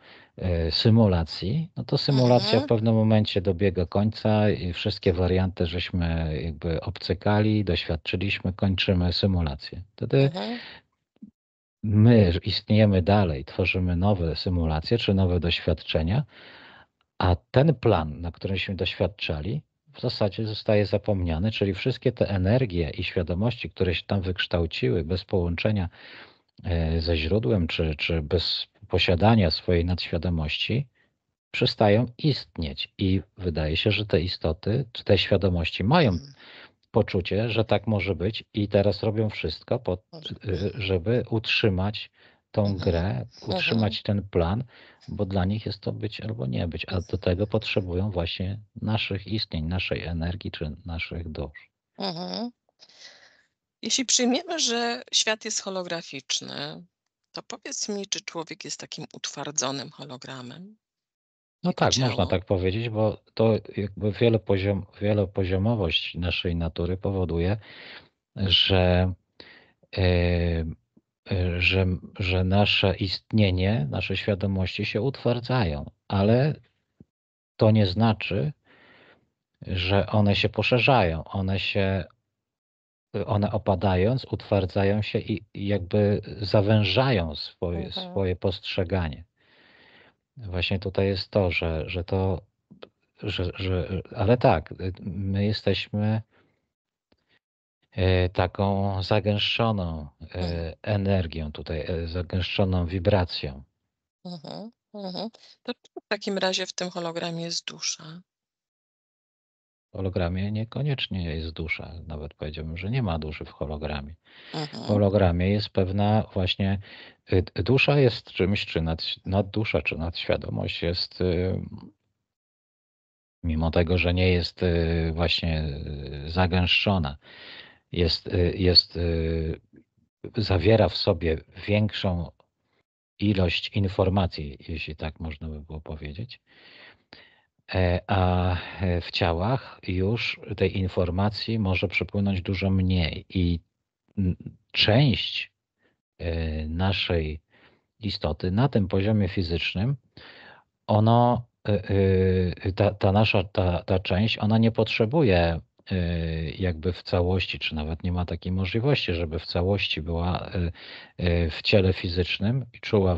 y, symulacji, no to symulacja mhm. w pewnym momencie dobiega końca i wszystkie warianty żeśmy jakby obcykali, doświadczyliśmy, kończymy symulację. Wtedy mhm. my istniejemy dalej, tworzymy nowe symulacje czy nowe doświadczenia, a ten plan, na którymśmy doświadczali, w zasadzie zostaje zapomniany, czyli wszystkie te energie i świadomości, które się tam wykształciły bez połączenia E, ze źródłem, czy, czy bez posiadania swojej nadświadomości, przestają istnieć. I wydaje się, że te istoty, czy te świadomości mają mhm. poczucie, że tak może być, i teraz robią wszystko, e, żeby utrzymać tą mhm. grę, utrzymać mhm. ten plan, bo dla nich jest to być albo nie być, a do tego potrzebują właśnie naszych istnień, naszej energii czy naszych dusz. Mhm. Jeśli przyjmiemy, że świat jest holograficzny, to powiedz mi, czy człowiek jest takim utwardzonym hologramem? No tak, ciało? można tak powiedzieć, bo to jakby wielopoziom, wielopoziomowość naszej natury powoduje, że, yy, że, że nasze istnienie, nasze świadomości się utwardzają, ale to nie znaczy, że one się poszerzają, one się one opadając, utwardzają się i jakby zawężają swoje, mhm. swoje postrzeganie. Właśnie tutaj jest to, że, że to, że, że, ale tak, my jesteśmy e, taką zagęszczoną e, mhm. energią tutaj, e, zagęszczoną wibracją. Mhm, mhm. To w takim razie w tym hologramie jest dusza? hologramie niekoniecznie jest dusza. Nawet powiedziałbym, że nie ma duszy w hologramie. Mhm. W hologramie jest pewna właśnie y, dusza jest czymś, czy nad, naddusza, czy nadświadomość jest y, mimo tego, że nie jest y, właśnie zagęszczona, jest, jest zawiera w sobie większą ilość informacji, jeśli tak można by było powiedzieć. E, a e, w ciałach już tej informacji może przepłynąć dużo mniej. I część e, naszej istoty na tym poziomie fizycznym, ono, ta, ta nasza ta, ta część, ona nie potrzebuje Y, jakby w całości, czy nawet nie ma takiej możliwości, żeby w całości była y, y, w ciele fizycznym i czuła,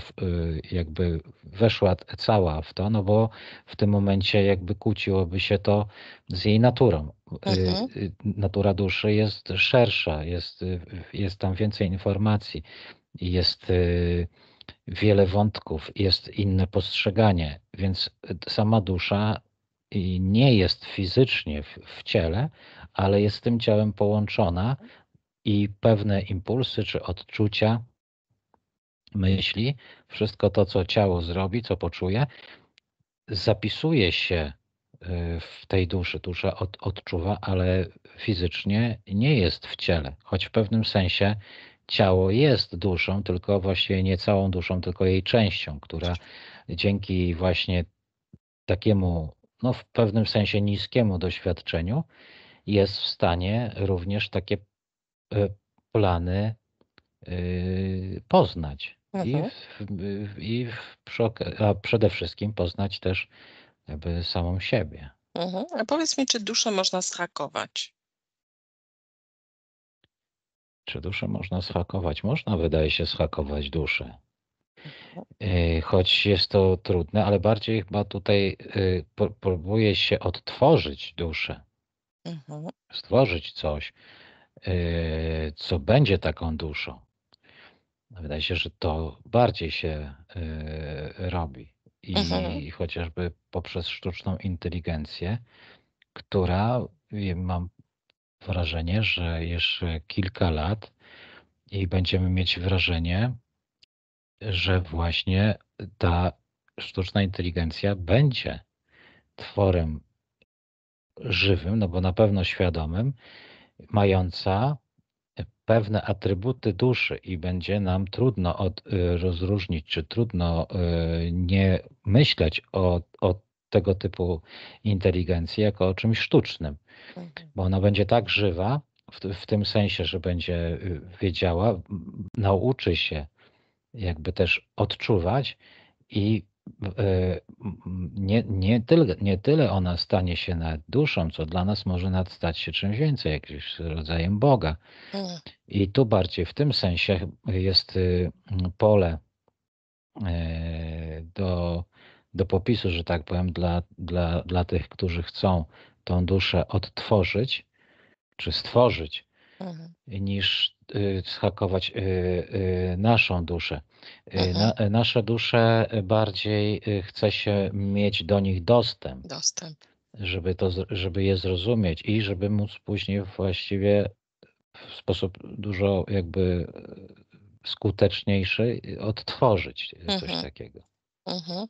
jakby weszła cała w to, no bo w tym momencie jakby kłóciłoby się to z jej naturą. Mhm. Natura duszy jest szersza, jest, jest tam więcej informacji, jest wiele wątków, jest inne postrzeganie, więc sama dusza nie jest fizycznie w, w ciele, ale jest z tym ciałem połączona i pewne impulsy czy odczucia, myśli, wszystko to, co ciało zrobi, co poczuje, zapisuje się y, w tej duszy. Dusza od, odczuwa, ale fizycznie nie jest w ciele, choć w pewnym sensie ciało jest duszą, tylko właściwie nie całą duszą, tylko jej częścią, która dzięki właśnie takiemu no, w pewnym sensie niskiemu doświadczeniu, jest w stanie również takie e, plany e, poznać. I, mhm. w, i a przede wszystkim poznać też jakby samą siebie. Mhm. A powiedz mi, czy duszę można schakować? Czy duszę można schakować? Można, wydaje się, schakować duszę. E, choć jest to trudne, ale bardziej chyba tutaj e, próbuje się odtworzyć duszę, mhm. stworzyć coś, e, co będzie taką duszą. Wydaje się, że to bardziej się robi. I mhm. chociażby poprzez sztuczną inteligencję, która mam wrażenie, że jeszcze kilka lat i będziemy mieć wrażenie, że właśnie ta sztuczna inteligencja będzie tworem żywym, no bo na pewno świadomym, mająca pewne atrybuty duszy i będzie nam trudno od, y, rozróżnić, czy trudno y, nie myśleć o, o tego typu inteligencji jako o czymś sztucznym, mhm. bo ona będzie tak żywa, w, w tym sensie, że będzie y, wiedziała, nauczy się jakby też odczuwać i e, nie, nie, tyle, nie tyle ona stanie się nad duszą, co dla nas może nadstać się czymś więcej, jakimś rodzajem Boga. Mm. I tu bardziej w tym sensie jest y, pole e, do, do popisu, że tak powiem, dla, dla, dla tych, którzy chcą tą duszę odtworzyć czy stworzyć Mhm. niż y, schakować y, y, naszą duszę. Mhm. Na, nasze dusze bardziej chce się mieć do nich dostęp, Dostęp. żeby, to, żeby je zrozumieć i żeby móc później właściwie w sposób dużo jakby skuteczniejszy odtworzyć coś Mhm. takiego. Mhm.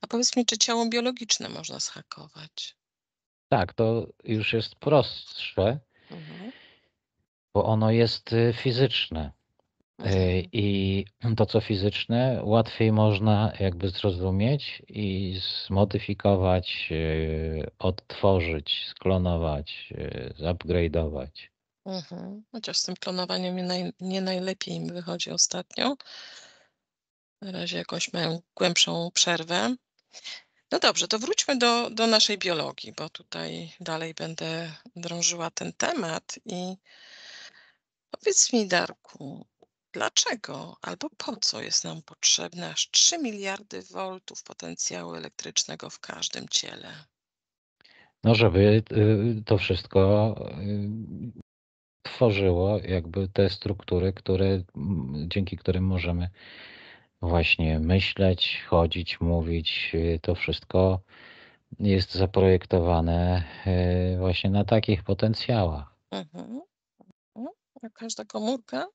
A powiedz mi, czy ciało biologiczne można schakować Tak, to już jest prostsze, Mhm bo ono jest y, fizyczne. Y, I to, co fizyczne, łatwiej można jakby zrozumieć i zmodyfikować, y, odtworzyć, sklonować, zupgrade'ować. Mhm. Chociaż z tym klonowaniem nie, naj, nie najlepiej im wychodzi ostatnio. Na razie jakąś mają głębszą przerwę. No dobrze, to wróćmy do, do naszej biologii, bo tutaj dalej będę drążyła ten temat i Powiedz mi, Darku, dlaczego albo po co jest nam potrzebne aż 3 miliardy voltów potencjału elektrycznego w każdym ciele? No, żeby y, to wszystko y, tworzyło jakby te struktury, które, mm, dzięki którym możemy właśnie myśleć, chodzić, mówić. To wszystko jest zaprojektowane y, właśnie na takich potencjałach. Mhm. Każda komórka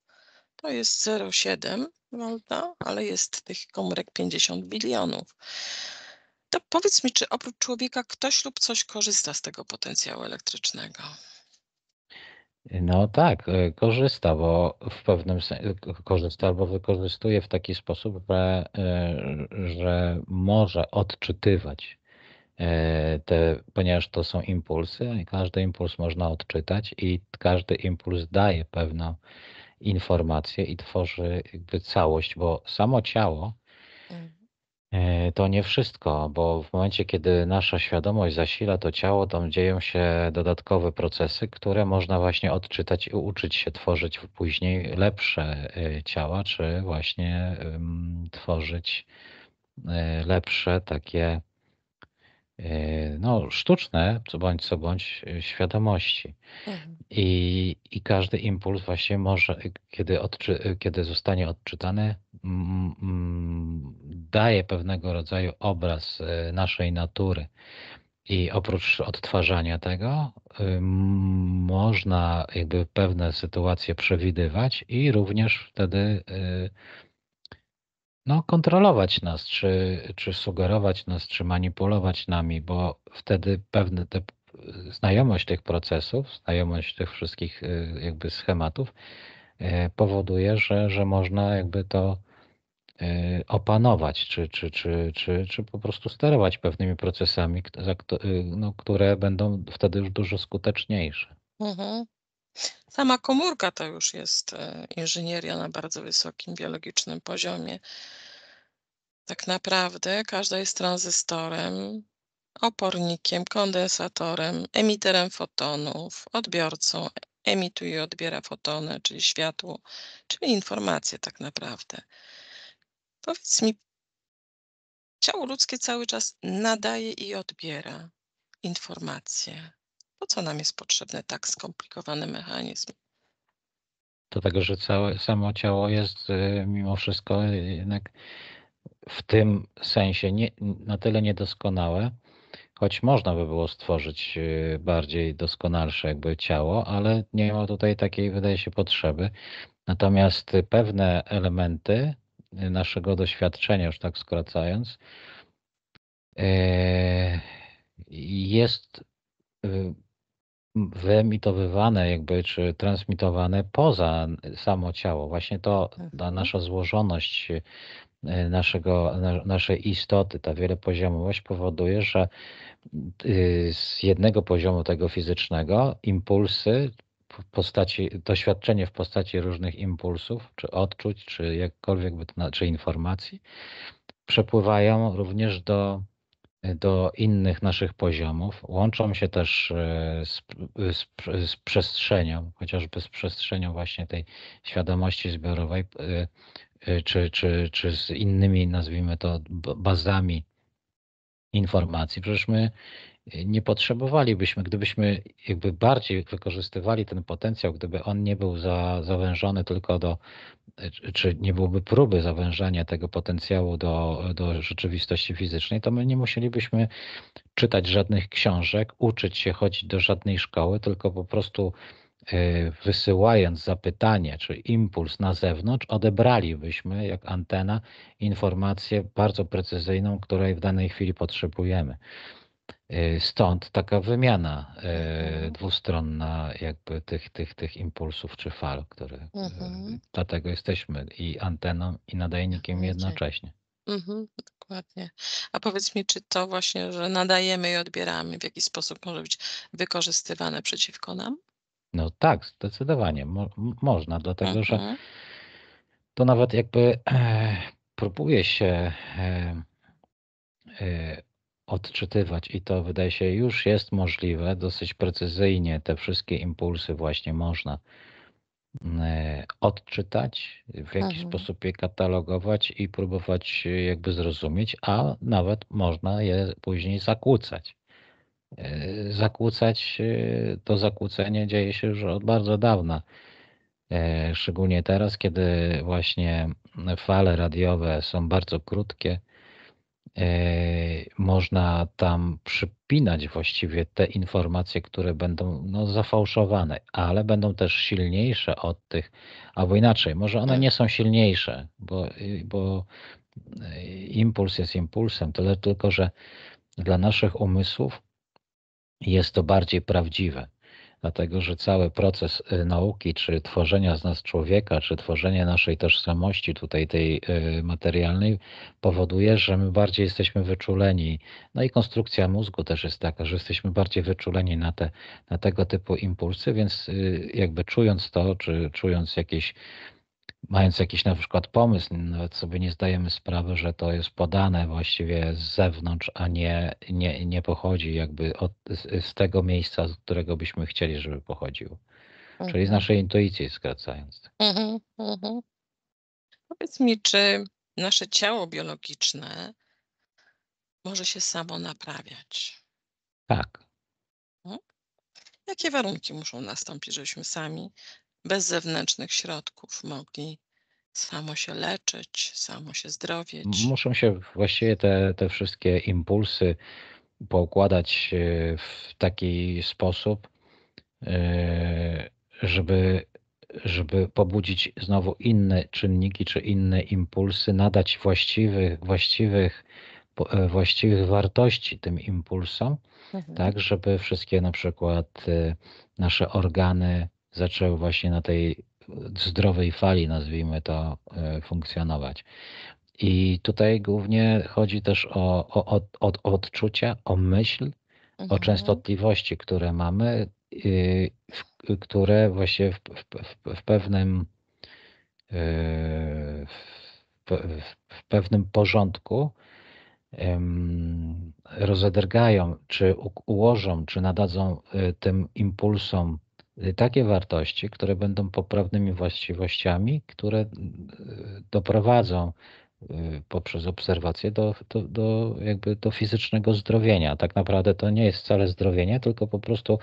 to jest 0,7 V, ale jest tych komórek 50 bilionów. To powiedz mi, czy oprócz człowieka ktoś lub coś korzysta z tego potencjału elektrycznego? No tak, e, korzysta, bo w pewnym sensie korzysta albo wykorzystuje w taki sposób, że, e, że może odczytywać E, te, ponieważ to są impulsy, i każdy impuls można odczytać i każdy impuls daje pewną informację i tworzy jakby całość, bo samo ciało mhm. e, to nie wszystko, bo w momencie, kiedy nasza świadomość zasila to ciało, tam dzieją się dodatkowe procesy, które można właśnie odczytać i uczyć się tworzyć później lepsze e, ciała, czy właśnie tworzyć lepsze takie Y, no, sztuczne, co bądź co bądź, y, świadomości. Mhm. I, I każdy impuls właśnie może, kiedy, odczy, kiedy zostanie odczytany, m, m, daje pewnego rodzaju obraz y, naszej natury. I oprócz odtwarzania tego, można jakby pewne sytuacje przewidywać i również wtedy y, no, kontrolować nas, czy, czy sugerować nas, czy manipulować nami, bo wtedy pewne te, e, znajomość tych procesów, znajomość tych wszystkich e, jakby schematów e, powoduje, że, że można jakby to opanować, czy, czy, czy, czy, czy po prostu sterować pewnymi procesami, no, które będą wtedy już dużo skuteczniejsze. Mhm. Sama komórka to już jest e, inżynieria na bardzo wysokim biologicznym poziomie. Tak naprawdę każda jest tranzystorem, opornikiem, kondensatorem, emiterem fotonów, odbiorcą, emituje i odbiera fotony, czyli światło, czyli informacje tak naprawdę. Powiedz mi, ciało ludzkie cały czas nadaje i odbiera informacje. Po co nam jest potrzebny tak skomplikowany mechanizm? Dlatego, tego, że całe samo ciało jest y, mimo wszystko y, jednak w tym sensie nie, na tyle niedoskonałe, choć można by było stworzyć y, bardziej doskonalsze jakby ciało, ale nie ma tutaj takiej, wydaje się, potrzeby. Natomiast pewne elementy naszego doświadczenia, już tak skracając, jest wyemitowywane jakby, czy transmitowane poza samo ciało. Właśnie to, ta mhm. nasza złożoność e, naszego, naszej istoty, ta wielopoziomowość powoduje, że y, z jednego poziomu tego fizycznego impulsy w postaci, doświadczenie w postaci różnych impulsów, czy odczuć, czy jakkolwiek, czy informacji przepływają również do do innych naszych poziomów, łączą się też e, z, e, z, z, przestrzenią, chociażby z przestrzenią właśnie tej świadomości zbiorowej, e, czy, czy, czy z innymi, nazwijmy to, bazami informacji. Przecież my nie potrzebowalibyśmy, gdybyśmy jakby bardziej wykorzystywali ten potencjał, gdyby on nie był za, zawężony tylko do, czy nie byłoby próby zawężania tego potencjału do, do rzeczywistości fizycznej, to my nie musielibyśmy czytać żadnych książek, uczyć się, chodzić do żadnej szkoły, tylko po prostu e, wysyłając zapytanie czy impuls na zewnątrz, odebralibyśmy jak antena informację bardzo precyzyjną, której w danej chwili potrzebujemy. Y, stąd taka wymiana y, mhm. dwustronna jakby tych, tych, tych impulsów czy fal, które y, mhm. dlatego jesteśmy i anteną i nadajnikiem jednocześnie. Mhm, dokładnie. A powiedz mi, czy to właśnie, że nadajemy i odbieramy w jakiś sposób może być wykorzystywane przeciwko nam? No tak, zdecydowanie. Mo można, dlatego mhm. że to nawet jakby e, próbuje się e, e, odczytywać i to wydaje się już jest możliwe, dosyć precyzyjnie te wszystkie impulsy właśnie można mm, e, odczytać, w jakiś mhm. sposób je katalogować i próbować e, jakby zrozumieć, a nawet można je później zakłócać. E, zakłócać to zakłócenie dzieje się już od bardzo dawna. Szczególnie teraz, kiedy właśnie fale radiowe są bardzo krótkie, E, można tam przypinać właściwie te informacje, które będą no, zafałszowane, ale będą też silniejsze od tych, albo inaczej, może one tak. nie są silniejsze, bo, y, bo y, impuls jest impulsem, tyle tylko, że dla naszych umysłów jest to bardziej prawdziwe dlatego że cały proces y, nauki, czy tworzenia z nas człowieka, czy tworzenie naszej tożsamości tutaj tej y, materialnej powoduje, że my bardziej jesteśmy wyczuleni. No i konstrukcja mózgu też jest taka, że jesteśmy bardziej wyczuleni na, te, na tego typu impulsy, więc y, jakby czując to, czy czując jakieś mając jakiś na przykład pomysł, nawet sobie nie zdajemy sprawy, że to jest podane właściwie z zewnątrz, a nie, nie, nie pochodzi jakby od, z, z tego miejsca, z którego byśmy chcieli, żeby pochodził. Mhm. Czyli z mhm. naszej intuicji skracając. Mhm, mhm. Powiedz mi, czy nasze ciało biologiczne może się samo naprawiać? Tak. Mhm. Jakie warunki muszą nastąpić, żebyśmy sami bez zewnętrznych środków mogli samo się leczyć, samo się zdrowieć. Muszą się właściwie te, te wszystkie impulsy poukładać e, w taki sposób, e, żeby, żeby pobudzić znowu inne czynniki czy inne impulsy, nadać właściwych, właściwych, e, właściwych wartości tym impulsom, mhm. tak, żeby wszystkie na przykład nasze organy zaczął właśnie na tej zdrowej fali, nazwijmy to, e, funkcjonować. I tutaj głównie chodzi też o, o, o, o odczucia, o myśl, mhm. o częstotliwości, które mamy, y, w, które właśnie w, w, w pewnym y, w, pewnym porządku yy, czy u, ułożą, czy nadadzą y, tym impulsom Y, takie wartości, które będą poprawnymi właściwościami, które y, doprowadzą y, poprzez obserwację do, do, do, jakby do fizycznego zdrowienia. Tak naprawdę to nie jest wcale zdrowienie, tylko po prostu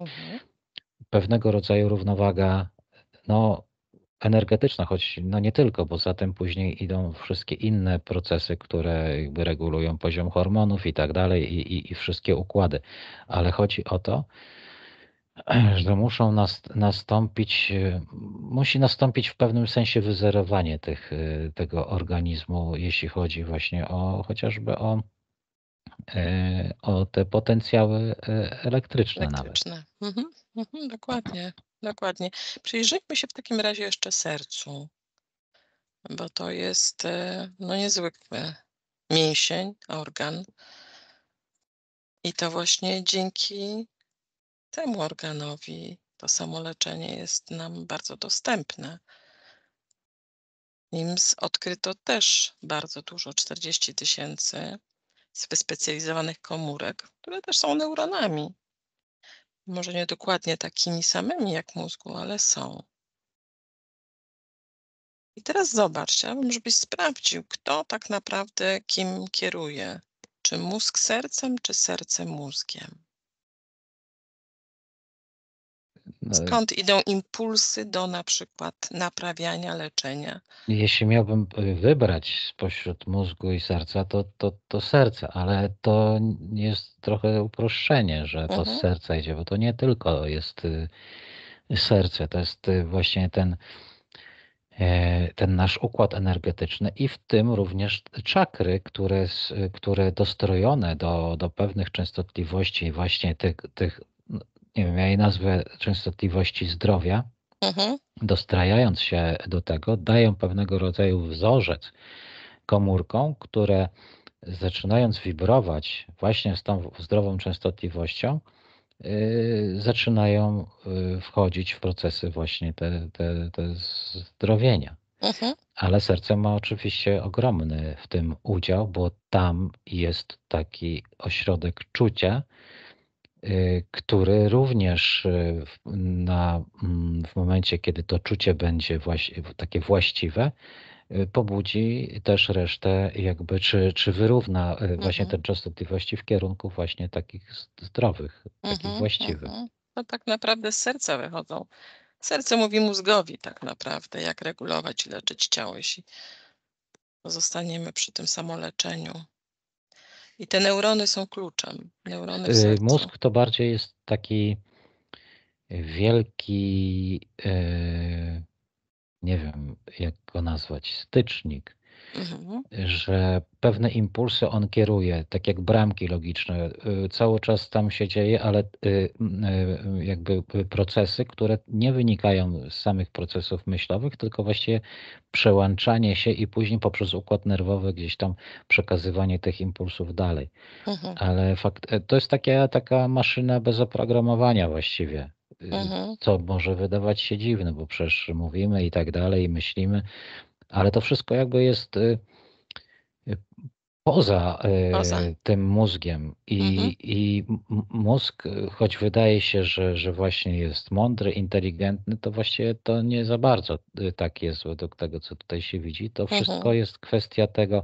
mhm. pewnego rodzaju równowaga no, energetyczna, choć no nie tylko, bo za tym później idą wszystkie inne procesy, które jakby regulują poziom hormonów i tak dalej i, i, i wszystkie układy. Ale chodzi o to, (clears throat) że muszą nast nastąpić, y, musi nastąpić w pewnym sensie wyzerowanie tych, y, tego organizmu, jeśli chodzi właśnie o chociażby o, e, o te potencjały elektryczne, elektryczne. nawet. Mhm, mhm, dokładnie, dokładnie. Przyjrzyjmy się w takim razie jeszcze sercu, bo to jest e, no, niezwykły mięsień, organ. I to właśnie dzięki temu organowi to samo leczenie jest nam bardzo dostępne. NIMS odkryto też bardzo dużo, 40 tysięcy wyspecjalizowanych komórek, które też są neuronami. Może nie dokładnie takimi samymi jak mózgu, ale są. I teraz zobacz, chciałabym, żebyś sprawdził, kto tak naprawdę kim kieruje. Czy mózg sercem, czy serce mózgiem. No Skąd idą impulsy do na przykład naprawiania, leczenia? Jeśli miałbym e, wybrać spośród mózgu i serca, to, to, to serce, ale to jest trochę uproszczenie, że to mhm. z serca idzie, bo to nie tylko jest y, serce, to jest y, właśnie ten, e, ten nasz układ energetyczny i w tym również czakry, które, y, które dostrojone do, do pewnych częstotliwości właśnie tych, tych nie wiem, ja jej nazwę częstotliwości zdrowia, mhm. dostrajając się do tego, dają pewnego rodzaju wzorzec komórkom, które zaczynając wibrować właśnie z tą zdrową częstotliwością, Yy, zaczynają yy, wchodzić w procesy właśnie te, te, te zdrowienia. Mhm. Ale serce ma oczywiście ogromny w tym udział, bo tam jest taki ośrodek czucia, Y, który również y, w, na, mm, w momencie, kiedy to czucie będzie takie właściwe, y, pobudzi też resztę jakby, czy, czy wyrówna mhm. właśnie częstotliwości w kierunku właśnie takich zdrowych, mhm, takich właściwych. To mhm. no tak naprawdę z serca wychodzą. Serce mówi mózgowi tak naprawdę, jak regulować i leczyć ciało, jeśli zostaniemy przy tym samoleczeniu. I te neurony są kluczem. Neurony y, Mózg to bardziej jest taki wielki, y, nie wiem jak go nazwać, stycznik Mhm. że pewne impulsy on kieruje, tak jak bramki logiczne. Y, cały czas tam się dzieje, ale y, y, jakby procesy, które nie wynikają z samych procesów myślowych, tylko właściwie przełączanie się i później poprzez układ nerwowy gdzieś tam przekazywanie tych impulsów dalej. Mhm. Ale fakt, to jest taka, taka maszyna bez oprogramowania właściwie mhm. co może wydawać się dziwne, bo przecież mówimy i tak dalej, myślimy, ale to wszystko jakby jest y, y, poza, y, poza. tym mózgiem. I, mhm. i mózg, choć wydaje się, że, że właśnie jest mądry, inteligentny, to właściwie to nie za bardzo tak jest według tego, co tutaj się widzi. To mhm. wszystko mhm. jest kwestia tego,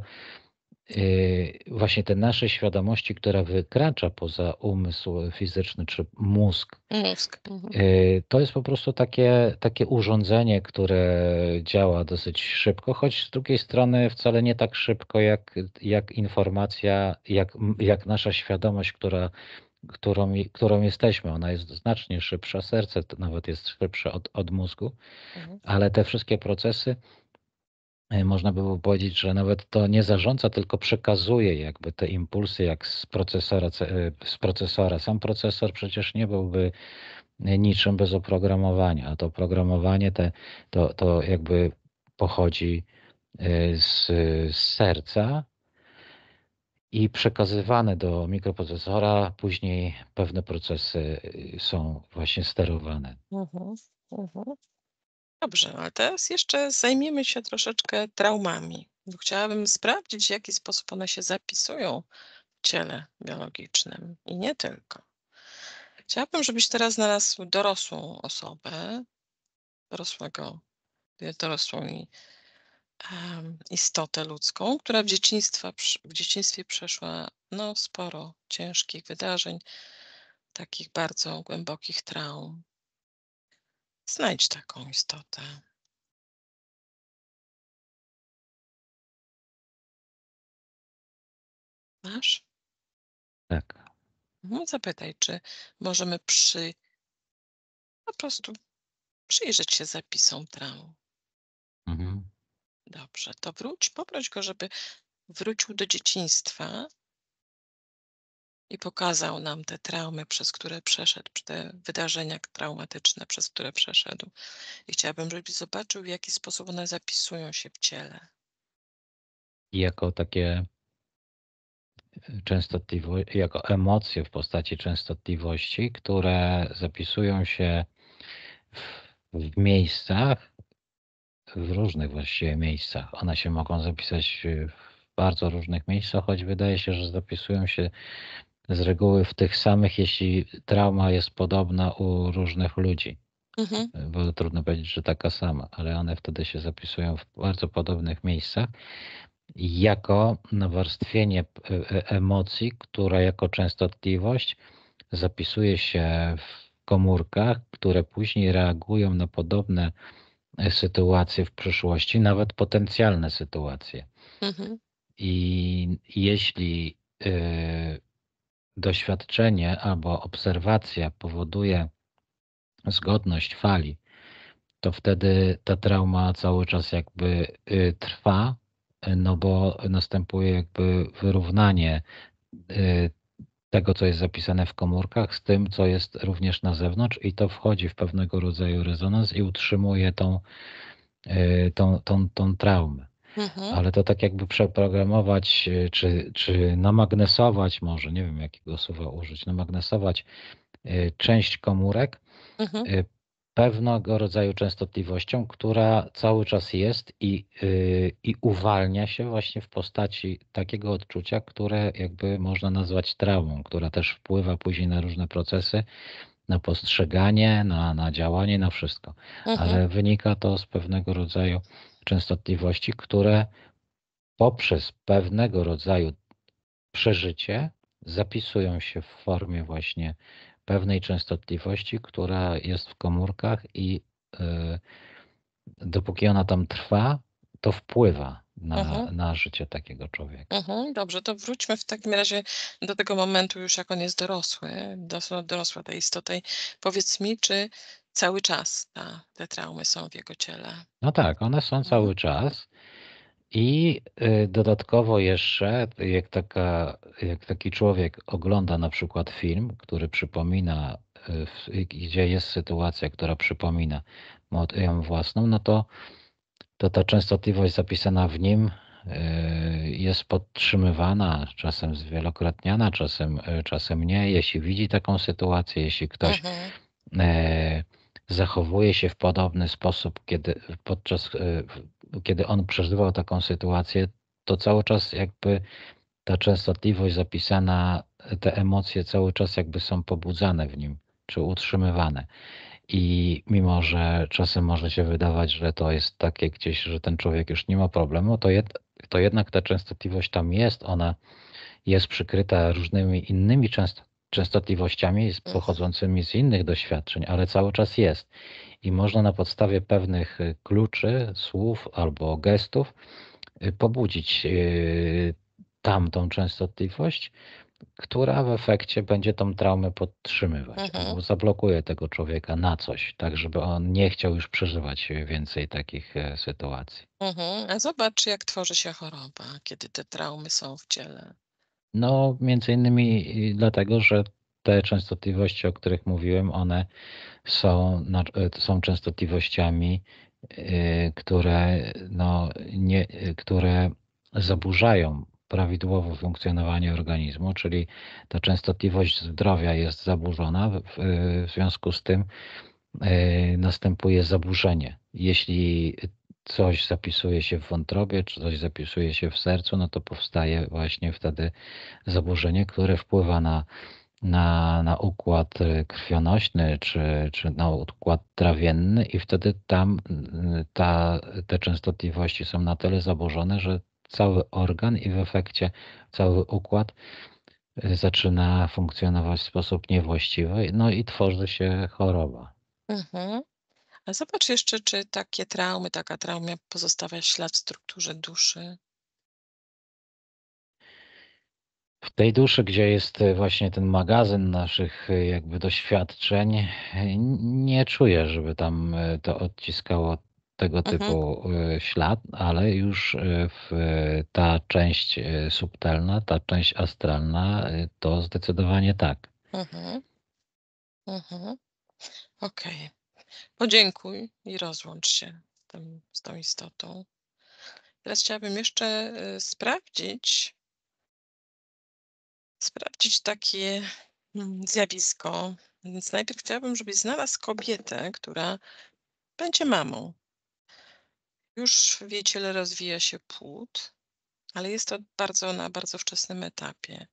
Y, właśnie te nasze świadomości, która wykracza poza umysł fizyczny czy mózg. mózg. Mhm. Y, to jest po prostu takie, takie urządzenie, które działa dosyć szybko, choć z drugiej strony wcale nie tak szybko jak, jak informacja, jak, jak nasza świadomość, która którą, którą jesteśmy. Ona jest znacznie szybsza, serce nawet jest szybsze od, od mózgu, mhm. ale te wszystkie procesy E, można by było powiedzieć, że nawet to nie zarządza, tylko przekazuje jakby te impulsy jak z procesora, e, z procesora. Sam procesor przecież nie byłby e, niczym bez oprogramowania, a to oprogramowanie te, to, to jakby pochodzi z, z serca i przekazywane do mikroprocesora, później pewne procesy są właśnie sterowane. uh -huh, uh -huh. Dobrze, ale teraz jeszcze zajmiemy się troszeczkę traumami. Chciałabym sprawdzić, w jaki sposób one się zapisują w ciele biologicznym i nie tylko. Chciałabym, żebyś teraz znalazł dorosłą osobę, dorosłego, y, dorosłą i, em, istotę ludzką, która w, dzieciństwa, w dzieciństwie przeszła no, sporo ciężkich wydarzeń, takich bardzo głębokich traum. Znajdź taką istotę. Masz? Tak. No, zapytaj, czy możemy przy po prostu przyjrzeć się zapisom traum. Mhm. Dobrze, to wróć, poproś go, żeby wrócił do dzieciństwa i pokazał nam te traumy, przez które przeszedł, te wydarzenia traumatyczne, przez które przeszedł. I chciałabym, żebyś zobaczył, w jaki sposób one zapisują się w ciele. I jako takie e, częstotliwości, jako emocje w postaci częstotliwości, które zapisują się w, w miejscach, w różnych właściwie miejscach. One się mogą zapisać w bardzo różnych miejscach, choć wydaje się, że zapisują się z reguły w tych samych, jeśli trauma jest podobna u różnych ludzi. Mhm. Bo trudno powiedzieć, że taka sama, ale one wtedy się zapisują w bardzo podobnych miejscach jako nawarstwienie e, e, emocji, która jako częstotliwość zapisuje się w komórkach, które później reagują na podobne e, sytuacje w przyszłości, nawet potencjalne sytuacje. Mhm. I jeśli doświadczenie albo obserwacja powoduje zgodność fali, to wtedy ta trauma cały czas jakby y, trwa, no bo następuje jakby wyrównanie y, tego, co jest zapisane w komórkach, z tym, co jest również na zewnątrz, i to wchodzi w pewnego rodzaju rezonans i utrzymuje tą, y, tą, tą, tą traumę. Mhm. ale to tak jakby przeprogramować, e, czy, czy namagnesować może, nie wiem jakiego słowa użyć, namagnesować e, część komórek mhm. e, pewnego rodzaju częstotliwością, która cały czas jest i, i uwalnia się właśnie w postaci takiego odczucia, które jakby można nazwać traumą, która też wpływa później na różne procesy, na postrzeganie, na, na działanie, na wszystko. Mhm. Ale wynika to z pewnego rodzaju częstotliwości, które poprzez pewnego rodzaju przeżycie zapisują się w formie właśnie pewnej częstotliwości, która jest w komórkach i y, dopóki ona tam trwa, to wpływa na, uh-huh. na życie takiego człowieka. Uh-huh. Dobrze, to wróćmy w takim razie do tego momentu już, jak on jest dorosły, dorosła ta istota. Powiedz mi, czy Cały czas ta, te traumy są w jego ciele. No tak, one są mhm. cały czas. I y, dodatkowo jeszcze, jak, taka, jak taki człowiek ogląda na przykład film, który przypomina, y, gdzie jest sytuacja, która przypomina y, ją własną, no to, to ta częstotliwość zapisana w nim jest podtrzymywana, czasem zwielokrotniana, czasem, czasem nie. Jeśli widzi taką sytuację, jeśli ktoś. Mhm zachowuje się w podobny sposób, kiedy, podczas, e, kiedy on przeżywał taką sytuację, to cały czas jakby ta częstotliwość zapisana, te emocje cały czas jakby są pobudzane w nim, czy utrzymywane. I mimo, że czasem może się wydawać, że to jest takie gdzieś, że ten człowiek już nie ma problemu, to, jed, to jednak ta częstotliwość tam jest, ona jest przykryta różnymi innymi częstotliwościami częstotliwościami mhm. pochodzącymi z innych doświadczeń, ale cały czas jest. I można na podstawie pewnych y, kluczy, słów albo gestów y, pobudzić y, tamtą częstotliwość, która w efekcie będzie tą traumę podtrzymywać, mhm. albo zablokuje tego człowieka na coś, tak żeby on nie chciał już przeżywać więcej takich e, sytuacji. Mhm. A zobacz, jak tworzy się choroba, kiedy te traumy są w ciele. No, między innymi y, dlatego, że te częstotliwości, o których mówiłem, one są, e, są częstotliwościami, y, które, no, nie, y, które zaburzają prawidłowo funkcjonowanie organizmu, czyli ta częstotliwość zdrowia jest zaburzona, w, w związku z tym następuje zaburzenie. Jeśli coś zapisuje się w wątrobie, czy coś zapisuje się w sercu, no to powstaje właśnie wtedy zaburzenie, które wpływa na, na, na układ y, krwionośny, czy, czy na układ trawienny i wtedy tam y, ta, te częstotliwości są na tyle zaburzone, że cały organ i w efekcie cały układ y, zaczyna funkcjonować w sposób niewłaściwy, no i tworzy się choroba. Mhm. Zobacz jeszcze, czy takie traumy, taka trauma pozostawia ślad w strukturze duszy. W tej duszy, gdzie jest e, właśnie ten magazyn naszych e, jakby doświadczeń, e, nie czuję, żeby tam to odciskało tego mhm. typu mhm. ślad, ale już ta część subtelna, ta część astralna, to zdecydowanie tak. Mhm. Mhm. Okej. Okay. Podziękuj i rozłącz się z, tym, z tą istotą. Teraz chciałabym jeszcze y, sprawdzić, sprawdzić takie mm, zjawisko. Więc najpierw chciałabym, żebyś znalazł kobietę, która będzie mamą. Już w wieciele rozwija się płód, ale jest to bardzo na bardzo wczesnym etapie.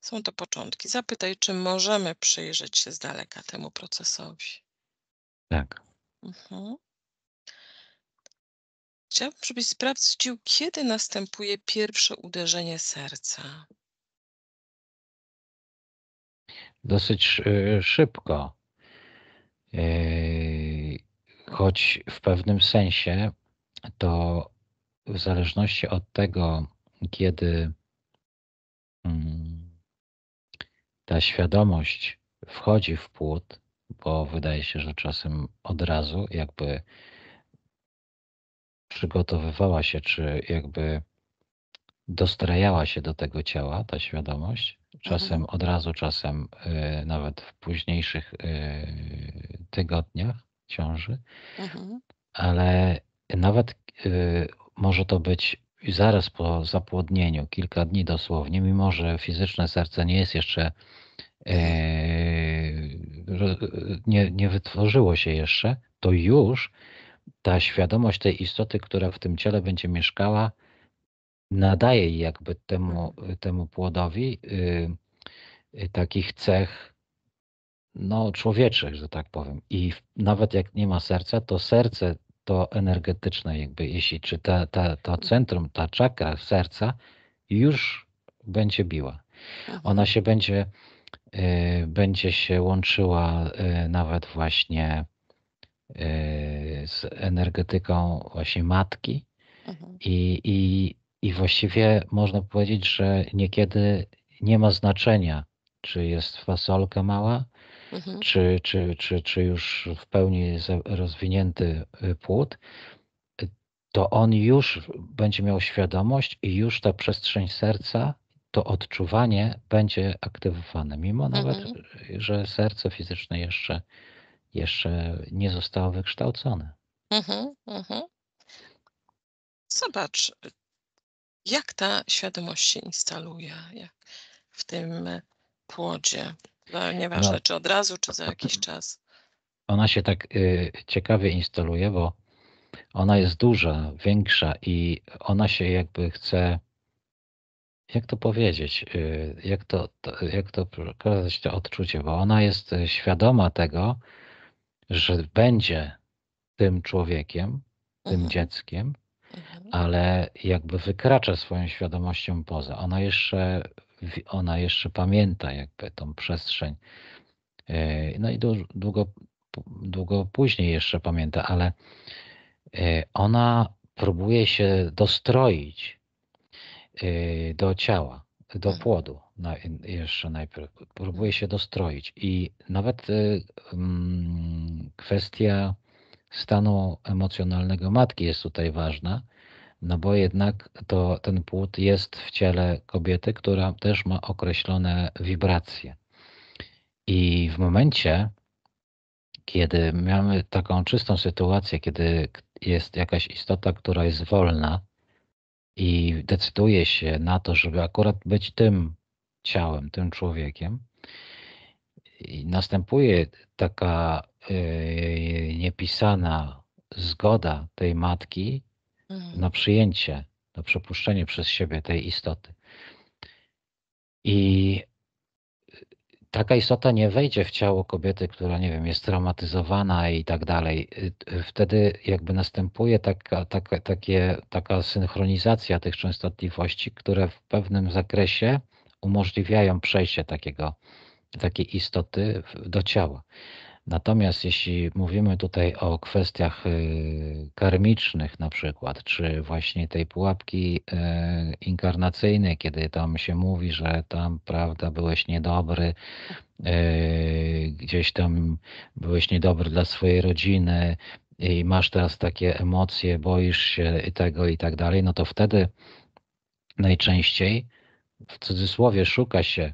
Są to początki. Zapytaj, czy możemy przyjrzeć się z daleka temu procesowi. Tak. Mhm. Chciałabym, żebyś sprawdził, kiedy następuje pierwsze uderzenie serca. Dosyć e, szybko. E, choć w pewnym sensie to w zależności od tego, kiedy mm, ta świadomość wchodzi w płód, bo wydaje się, że czasem od razu jakby przygotowywała się, czy jakby dostrajała się do tego ciała, ta świadomość, czasem mhm. od razu, czasem y, nawet w późniejszych y, tygodniach ciąży, mhm. ale nawet y, może to być zaraz po zapłodnieniu, kilka dni dosłownie, mimo że fizyczne serce nie jest jeszcze y, E, nie, nie wytworzyło się jeszcze, to już ta świadomość tej istoty, która w tym ciele będzie mieszkała, nadaje jakby temu, temu płodowi y, y, takich cech no, człowieczych, że tak powiem. I nawet jak nie ma serca, to serce to energetyczne jakby, jeśli, czy ta, ta, to centrum, ta czakra serca już będzie biła. Ona mhm. się będzie Y, będzie się łączyła y, nawet właśnie y, z energetyką właśnie matki mhm. i, i, i właściwie można powiedzieć, że niekiedy nie ma znaczenia, czy jest fasolka mała, mhm. czy, czy, czy, czy już w pełni rozwinięty płód, to on już będzie miał świadomość i już ta przestrzeń serca to odczuwanie będzie aktywowane, mimo mhm. nawet, że serce fizyczne jeszcze, jeszcze nie zostało wykształcone. Mhm, mhm. Zobacz, jak ta świadomość się instaluje jak w tym e, płodzie. No, nieważne, no, czy od razu, czy za jakiś (clears throat) czas. Ona się tak y, ciekawie instaluje, bo ona jest duża, większa i ona się jakby chce jak to powiedzieć, y, jak to, to, jak to pokazać to odczucie, bo ona jest y, świadoma tego, że będzie tym człowiekiem, tym mhm. dzieckiem, mhm. ale jakby wykracza swoją świadomością poza. Ona jeszcze, ona jeszcze pamięta jakby tą przestrzeń. Y, no i długo, długo później jeszcze pamięta, ale ona próbuje się dostroić Y, do ciała, do tak. płodu na, y, jeszcze najpierw. Próbuje tak. się dostroić i nawet y, mm, kwestia stanu emocjonalnego matki jest tutaj ważna, no bo jednak to, ten płód jest w ciele kobiety, która też ma określone wibracje. I w momencie, kiedy mamy taką czystą sytuację, kiedy jest jakaś istota, która jest wolna, i decyduje się na to, żeby akurat być tym ciałem, tym człowiekiem, i następuje taka yy, niepisana zgoda tej matki mhm. na przyjęcie, na przepuszczenie przez siebie tej istoty. I taka istota nie wejdzie w ciało kobiety, która, nie wiem, jest traumatyzowana i tak dalej. Y, wtedy jakby następuje taka, taka, takie, taka synchronizacja tych częstotliwości, które w pewnym zakresie umożliwiają przejście takiego, takiej istoty do ciała. Natomiast jeśli mówimy tutaj o kwestiach y, karmicznych, na przykład, czy właśnie tej pułapki y, inkarnacyjnej, kiedy tam się mówi, że tam, prawda, byłeś niedobry, y, gdzieś tam byłeś niedobry dla swojej rodziny i masz teraz takie emocje, boisz się i tego i tak dalej, no to wtedy najczęściej w cudzysłowie szuka się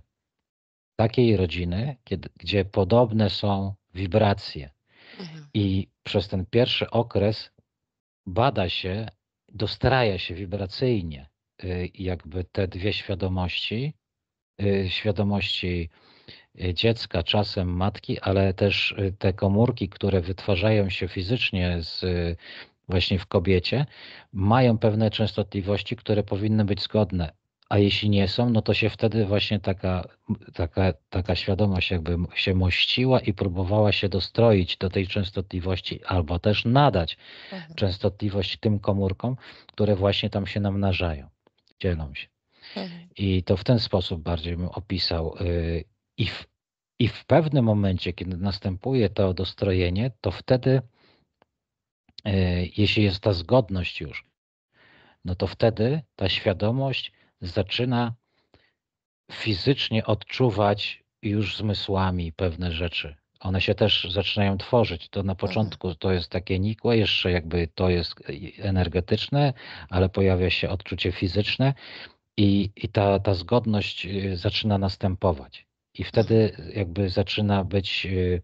takiej rodziny, kiedy, gdzie podobne są wibracje. Mhm. I przez ten pierwszy okres bada się, dostraja się wibracyjnie y, jakby te dwie świadomości, y, świadomości y, dziecka, czasem matki, ale też te komórki, które wytwarzają się fizycznie z, właśnie w kobiecie, mają pewne częstotliwości, które powinny być zgodne a jeśli nie są, no to się wtedy właśnie taka, taka, taka świadomość jakby się mościła i próbowała się dostroić do tej częstotliwości, albo też nadać mhm. częstotliwość tym komórkom, które właśnie tam się namnażają, dzielą się. Mhm. I to w ten sposób bardziej bym opisał. Y, I w, I w pewnym momencie, kiedy następuje to dostrojenie, to wtedy, y, jeśli jest ta zgodność już, no to wtedy ta świadomość zaczyna fizycznie odczuwać już zmysłami pewne rzeczy. One się też zaczynają tworzyć. To na tak. początku to jest takie nikłe, jeszcze jakby to jest energetyczne, ale pojawia się odczucie fizyczne i, i ta, ta zgodność y, zaczyna następować. I wtedy jakby zaczyna być y,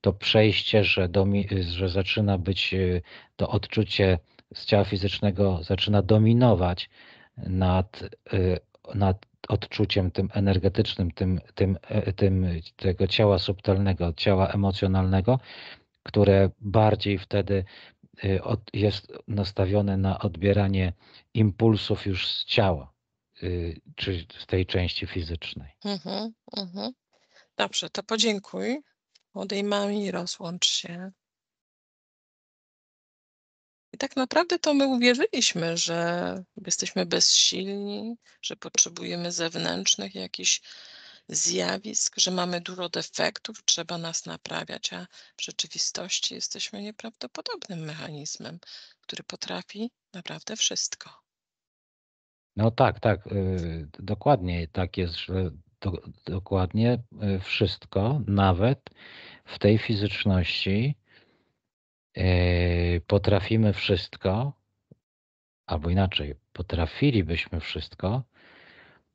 to przejście, że, domi, y, że zaczyna być to odczucie z ciała fizycznego, zaczyna dominować nad, y, nad odczuciem tym energetycznym, tym, tym, e, tym tego ciała subtelnego, ciała emocjonalnego, które bardziej wtedy y, jest nastawione na odbieranie impulsów już z ciała, y, czy z tej części fizycznej. Mhm, mhm. Dobrze, to podziękuj młodej i rozłącz się. I tak naprawdę to my uwierzyliśmy, że jesteśmy bezsilni, że potrzebujemy zewnętrznych jakichś zjawisk, że mamy dużo defektów, trzeba nas naprawiać, a w rzeczywistości jesteśmy nieprawdopodobnym mechanizmem, który potrafi naprawdę wszystko. No tak, tak, y, dokładnie tak jest, że do, dokładnie y, wszystko, nawet w tej fizyczności, Yy, potrafimy wszystko, albo inaczej, potrafilibyśmy wszystko,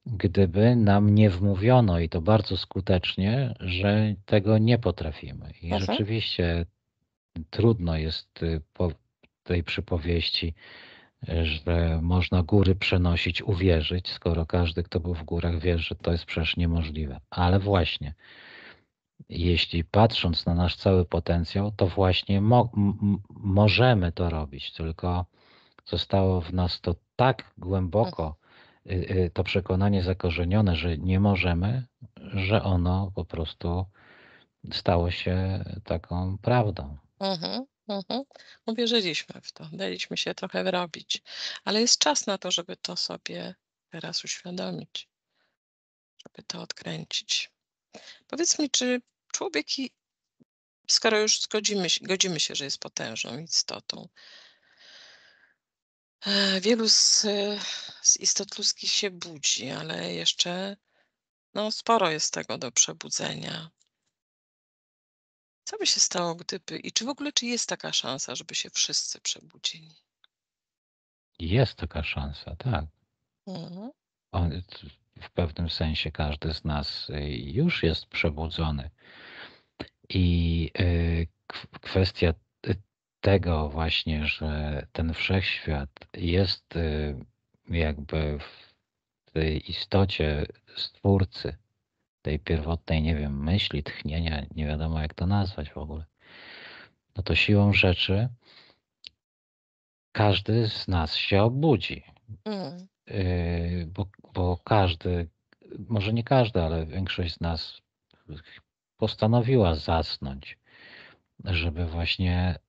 gdyby nam nie wmówiono i to bardzo skutecznie, że tego nie potrafimy. I rzeczywiście trudno jest y, po tej przypowieści, że można góry przenosić, uwierzyć, skoro każdy, kto był w górach, wie, że to jest przecież niemożliwe. Ale właśnie, jeśli patrząc na nasz cały potencjał, to właśnie mo możemy to robić, tylko zostało w nas to tak głęboko y, y, to przekonanie zakorzenione, że nie możemy, że ono po prostu stało się taką prawdą. Mhm. Mhm. Uwierzyliśmy w to, daliśmy się trochę wyrobić, ale jest czas na to, żeby to sobie teraz uświadomić, żeby to odkręcić. Powiedz mi, czy człowiek, skoro już zgodzimy się, godzimy się, że jest potężną istotą, e, wielu z, z istot ludzkich się budzi, ale jeszcze no, sporo jest tego do przebudzenia. Co by się stało, gdyby i czy w ogóle czy jest taka szansa, żeby się wszyscy przebudzili? Jest taka szansa, tak. Mhm w pewnym sensie każdy z nas y, już jest przebudzony. I y, kwestia y, tego właśnie, że ten wszechświat jest jakby w tej istocie stwórcy, tej pierwotnej, nie wiem, myśli, tchnienia, nie wiadomo jak to nazwać w ogóle, no to siłą rzeczy każdy z nas się obudzi. Mm. Y, bo, bo każdy, może nie każdy, ale większość z nas postanowiła zasnąć, żeby właśnie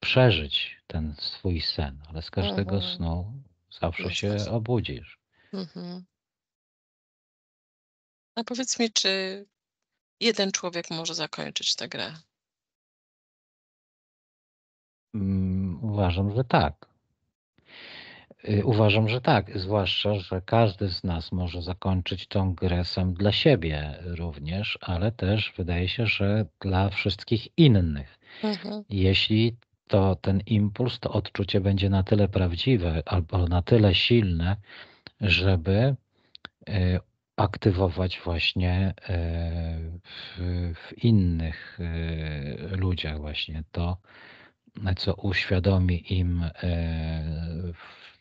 przeżyć ten swój sen, ale z każdego mhm. snu zawsze się obudzisz. Mhm. A powiedz mi, czy jeden człowiek może zakończyć tę grę? Mm, uważam, że tak. Y, uważam, że tak, zwłaszcza, że każdy z nas może zakończyć tą grę sam dla siebie również, ale też wydaje się, że dla wszystkich innych. Mhm. Jeśli to ten impuls, to odczucie będzie na tyle prawdziwe albo na tyle silne, żeby y, aktywować właśnie y, w, w, innych ludziach właśnie to, co uświadomi im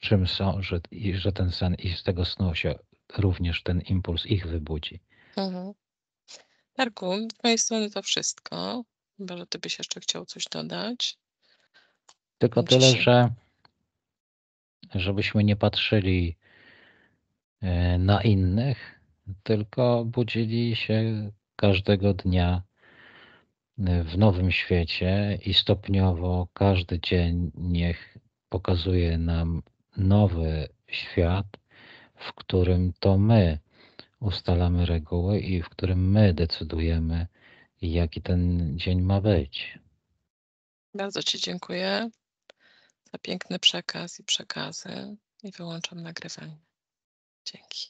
czym są, że, i, że ten sen i z tego snu się również ten impuls ich wybudzi. Mhm. Darku, z mojej strony to wszystko. Chyba, że ty byś jeszcze chciał coś dodać. Tylko Dziś... tyle, że żebyśmy nie patrzyli e, na innych, tylko budzili się każdego dnia e, w nowym świecie i stopniowo każdy dzień niech pokazuje nam nowy świat, w którym to my ustalamy reguły i w którym my decydujemy, jaki ten dzień ma być. Bardzo Ci dziękuję za piękny przekaz i przekazy i wyłączam nagrywanie. Dzięki.